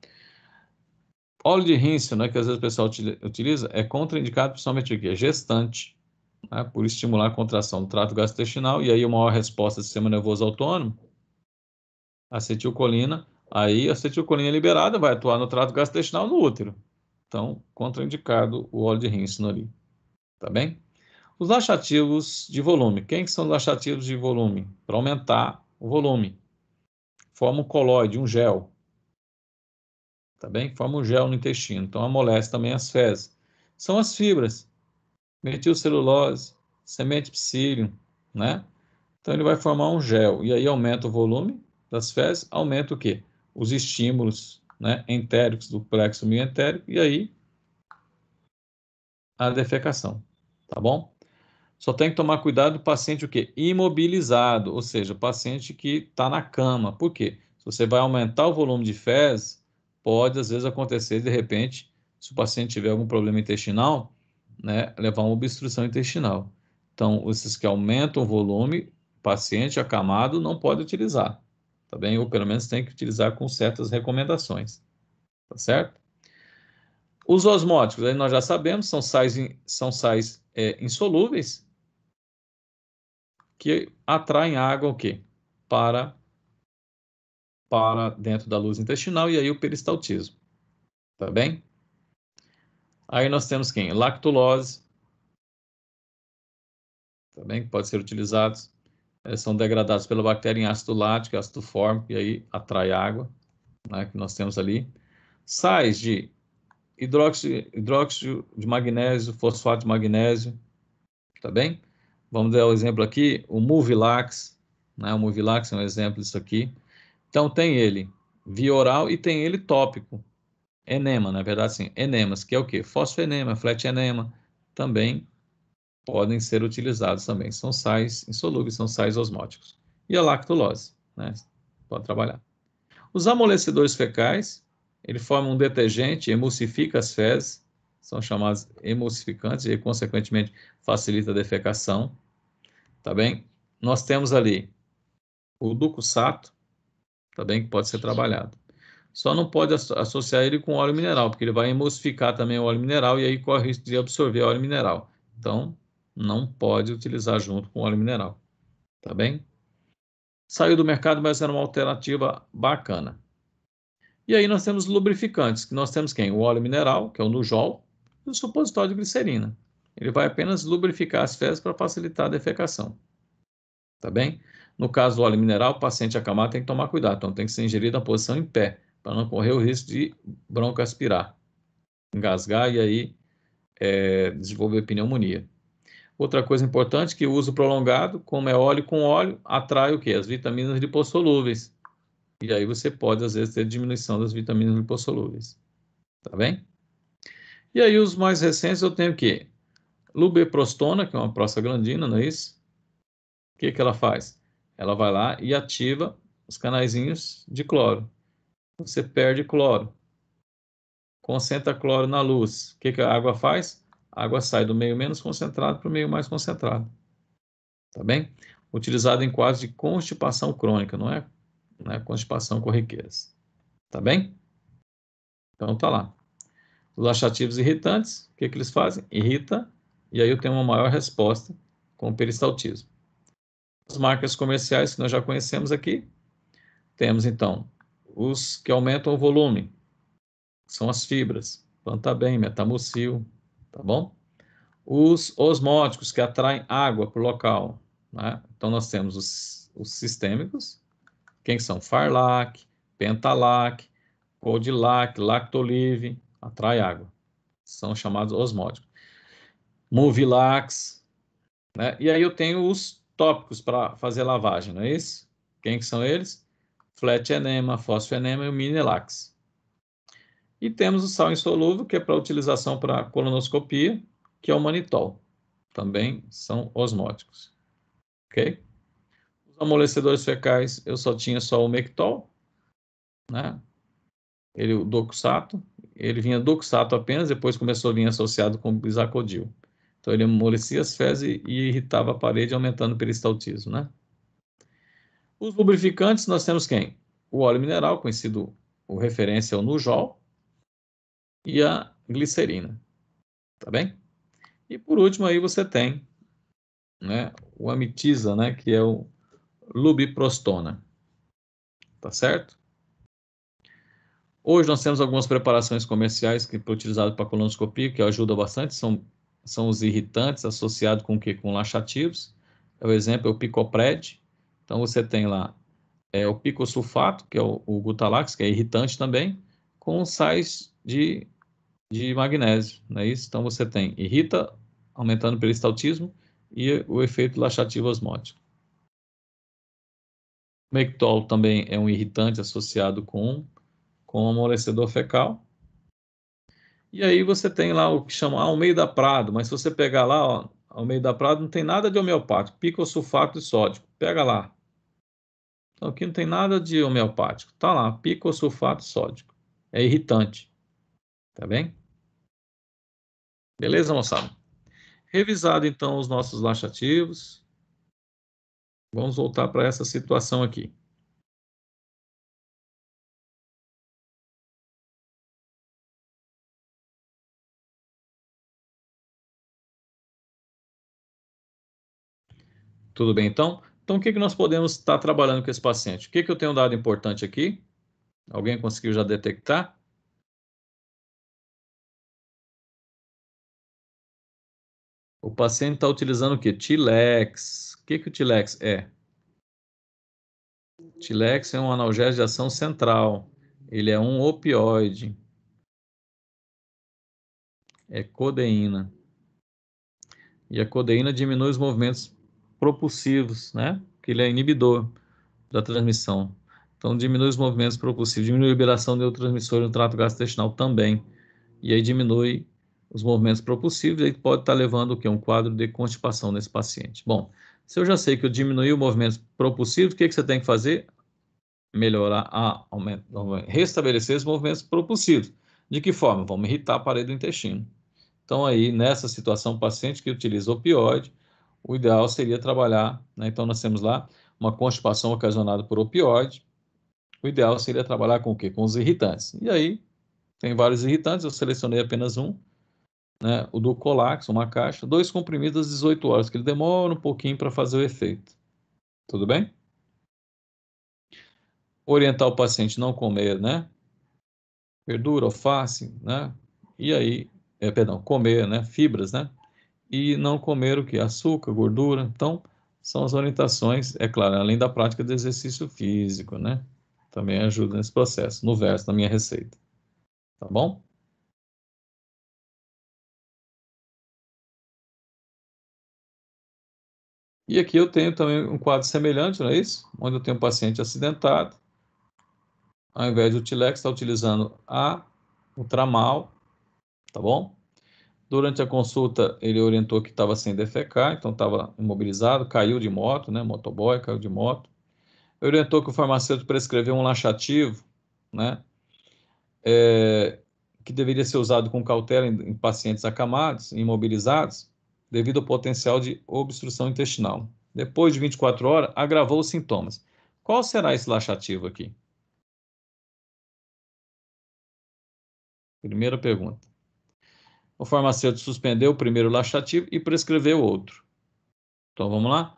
Óleo de ríncio, né, que às vezes o pessoal utiliza, é contraindicado principalmente aqui, é gestante, né, por estimular a contração do trato gastrointestinal e aí uma maior resposta do sistema nervoso autônomo. Acetilcolina Aí a acetilcolina é liberada, vai atuar no trato gastrointestinal no útero. Então, contraindicado o óleo de rinsinori. Tá bem? Os laxativos de volume. Quem que são os laxativos de volume? Para aumentar o volume. Forma um colóide, um gel. Tá bem? Forma um gel no intestino. Então, amolece também as fezes. São as fibras. Metilcelulose, semente psyllium, né? Então, ele vai formar um gel. E aí aumenta o volume das fezes, aumenta o quê? os estímulos né, entéricos do plexo mioentérico e aí a defecação, tá bom? Só tem que tomar cuidado do paciente o quê? Imobilizado, ou seja, paciente que está na cama. Por quê? Se você vai aumentar o volume de fezes, pode às vezes acontecer de repente, se o paciente tiver algum problema intestinal, né, levar uma obstrução intestinal. Então, esses que aumentam o volume, paciente acamado não pode utilizar tá bem? Ou pelo menos tem que utilizar com certas recomendações, tá certo? Os osmóticos, aí nós já sabemos, são sais, são sais é, insolúveis que atraem água o quê? Para, para dentro da luz intestinal e aí o peristaltismo, tá bem? Aí nós temos quem? Lactulose, também tá que pode ser utilizados eh, são degradados pela bactéria em ácido lático, ácido fórmico, e aí atrai água, né, que nós temos ali. Sais de hidróxido, hidróxido de magnésio, fosfato de magnésio, tá bem? Vamos dar o um exemplo aqui, o Muvilax, né, o Muvilax é um exemplo disso aqui. Então, tem ele via oral e tem ele tópico, enema, na verdade, sim, enemas, que é o quê? Fosfenema, fletenema, também podem ser utilizados também. São sais insolúveis, são sais osmóticos. E a lactulose, né? Pode trabalhar. Os amolecedores fecais, ele forma um detergente, emulsifica as fezes, são chamados emulsificantes e, consequentemente, facilita a defecação. Tá bem? Nós temos ali o ducosato, tá bem? Que pode ser trabalhado. Só não pode associar ele com óleo mineral, porque ele vai emulsificar também o óleo mineral e aí corre o risco de absorver óleo mineral. Então, não pode utilizar junto com óleo mineral. Tá bem? Saiu do mercado, mas era uma alternativa bacana. E aí nós temos lubrificantes, que nós temos quem? O óleo mineral, que é o Nujol, e o supositório de glicerina. Ele vai apenas lubrificar as fezes para facilitar a defecação. Tá bem? No caso do óleo mineral, o paciente acamado tem que tomar cuidado, então tem que ser ingerido na posição em pé, para não correr o risco de aspirar, engasgar e aí é, desenvolver pneumonia. Outra coisa importante que o uso prolongado, como é óleo com óleo, atrai o que? As vitaminas lipossolúveis. E aí você pode, às vezes, ter diminuição das vitaminas lipossolúveis. Tá bem? E aí os mais recentes eu tenho o quê? Lubeprostona, que é uma prostaglandina, não é isso? O que, que ela faz? Ela vai lá e ativa os canaizinhos de cloro. Você perde cloro. Concentra cloro na luz. O que, que a água faz? A água sai do meio menos concentrado para o meio mais concentrado. Tá bem? Utilizado em casos de constipação crônica, não é, não é constipação corriqueira. Tá bem? Então tá lá. Os laxativos irritantes, o que, que eles fazem? Irrita, e aí eu tenho uma maior resposta com o peristaltismo. As marcas comerciais que nós já conhecemos aqui, temos então os que aumentam o volume, são as fibras, bem? Metamucil, tá bom? Os osmóticos, que atraem água para o local, né? Então, nós temos os, os sistêmicos, quem são? Farlac, Pentalac, Codilac, Lactolive, atrai água. São chamados osmóticos. Movilax, né? E aí eu tenho os tópicos para fazer lavagem, não é isso? Quem que são eles? Fletenema, fosfenema e o Minelax. E temos o sal insolúvel, que é para utilização para colonoscopia, que é o manitol. Também são osmóticos. Ok? Os amolecedores fecais, eu só tinha só o mectol, né? Ele, o doxato, ele vinha doxato apenas, depois começou a vir associado com bisacodil. Então, ele amolecia as fezes e irritava a parede, aumentando o peristaltismo, né? Os lubrificantes, nós temos quem? O óleo mineral, conhecido o referência é o Nujol, e a glicerina, tá bem? E por último aí você tem né, o amitiza, né, que é o lubiprostona, tá certo? Hoje nós temos algumas preparações comerciais que é utilizado para colonoscopia, que ajuda bastante, são, são os irritantes associados com o que? Com laxativos. É o exemplo é o picopred. Então você tem lá é, o picosulfato, que é o, o, gutalax, que é irritante também, com sais de de magnésio, não é isso? Então você tem irrita, aumentando o peristaltismo e o efeito laxativo osmótico. Mectol também é um irritante associado com, com amolecedor fecal. E aí você tem lá o que chama Almeida Prado, mas se você pegar lá, ó, Almeida Prado não tem nada de homeopático, picosulfato de sódio. Pega lá. Então aqui não tem nada de homeopático. Tá lá, picosulfato sódico. É irritante. Tá bem? Beleza, moçada? Revisado, então, os nossos laxativos. Vamos voltar para essa situação aqui. Tudo bem, então? Então, o que, que nós podemos estar trabalhando com esse paciente? O que, que eu tenho dado importante aqui? Alguém conseguiu já detectar? O paciente está utilizando o quê? Tilex. O que, que o Tilex é? Tilex é um analgésico de ação central. Ele é um opioide. É codeína. E a codeína diminui os movimentos propulsivos, né? Porque ele é inibidor da transmissão. Então, diminui os movimentos propulsivos, diminui a liberação de neurotransmissores no trato gastrointestinal também. E aí diminui os movimentos propulsivos, ele pode estar levando o que? Um quadro de constipação nesse paciente. Bom, se eu já sei que eu diminuí o movimento propulsivo, o que, que você tem que fazer? Melhorar, a, aumenta, restabelecer os movimentos propulsivos. De que forma? Vamos irritar a parede do intestino. Então, aí, nessa situação, o paciente que utiliza opioide, o ideal seria trabalhar, né? então nós temos lá uma constipação ocasionada por opioide, o ideal seria trabalhar com o quê? Com os irritantes. E aí, tem vários irritantes, eu selecionei apenas um, né, o do Colax, uma caixa, dois comprimidos às 18 horas, que ele demora um pouquinho para fazer o efeito. Tudo bem? Orientar o paciente não comer, né? Verdura, alface, né? E aí, é, perdão, comer, né? Fibras, né? E não comer o que? Açúcar, gordura. Então, são as orientações, é claro, além da prática do exercício físico, né? Também ajuda nesse processo, no verso da minha receita. Tá bom? E aqui eu tenho também um quadro semelhante, não é isso? Onde eu tenho um paciente acidentado. Ao invés de Utilex, está utilizando a, o tramal, tá bom? Durante a consulta, ele orientou que estava sem defecar, então estava imobilizado, caiu de moto, né? Motoboy caiu de moto. Orientou que o farmacêutico prescreveu um laxativo, né? É, que deveria ser usado com cautela em, em pacientes acamados, imobilizados devido ao potencial de obstrução intestinal. Depois de 24 horas, agravou os sintomas. Qual será esse laxativo aqui? Primeira pergunta. O farmacêutico suspendeu o primeiro laxativo e prescreveu outro. Então vamos lá?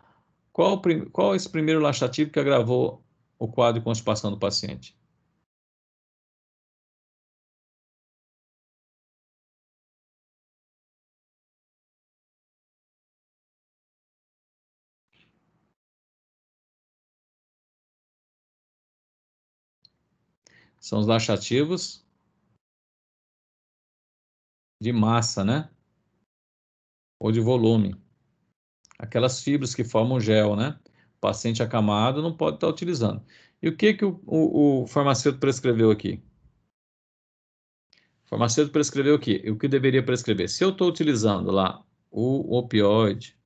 Qual, qual é esse primeiro laxativo que agravou o quadro de constipação do paciente? São os laxativos de massa, né? Ou de volume. Aquelas fibras que formam gel, né? O paciente acamado não pode estar tá utilizando. E o que, que o, o, o farmacêutico prescreveu aqui? O farmacêutico prescreveu o quê? O que deveria prescrever? Se eu estou utilizando lá o opioide,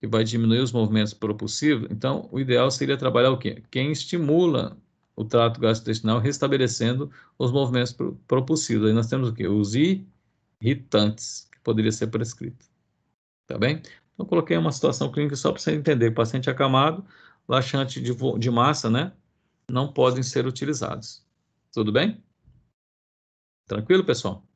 que vai diminuir os movimentos propulsivos, então o ideal seria trabalhar o quê? Quem estimula o trato gastrointestinal, restabelecendo os movimentos propulsivos. Aí nós temos o quê? Os irritantes, que poderia ser prescrito. Tá bem? Então, coloquei uma situação clínica só para você entender. paciente acamado, laxante de, de massa, né? Não podem ser utilizados. Tudo bem? Tranquilo, pessoal?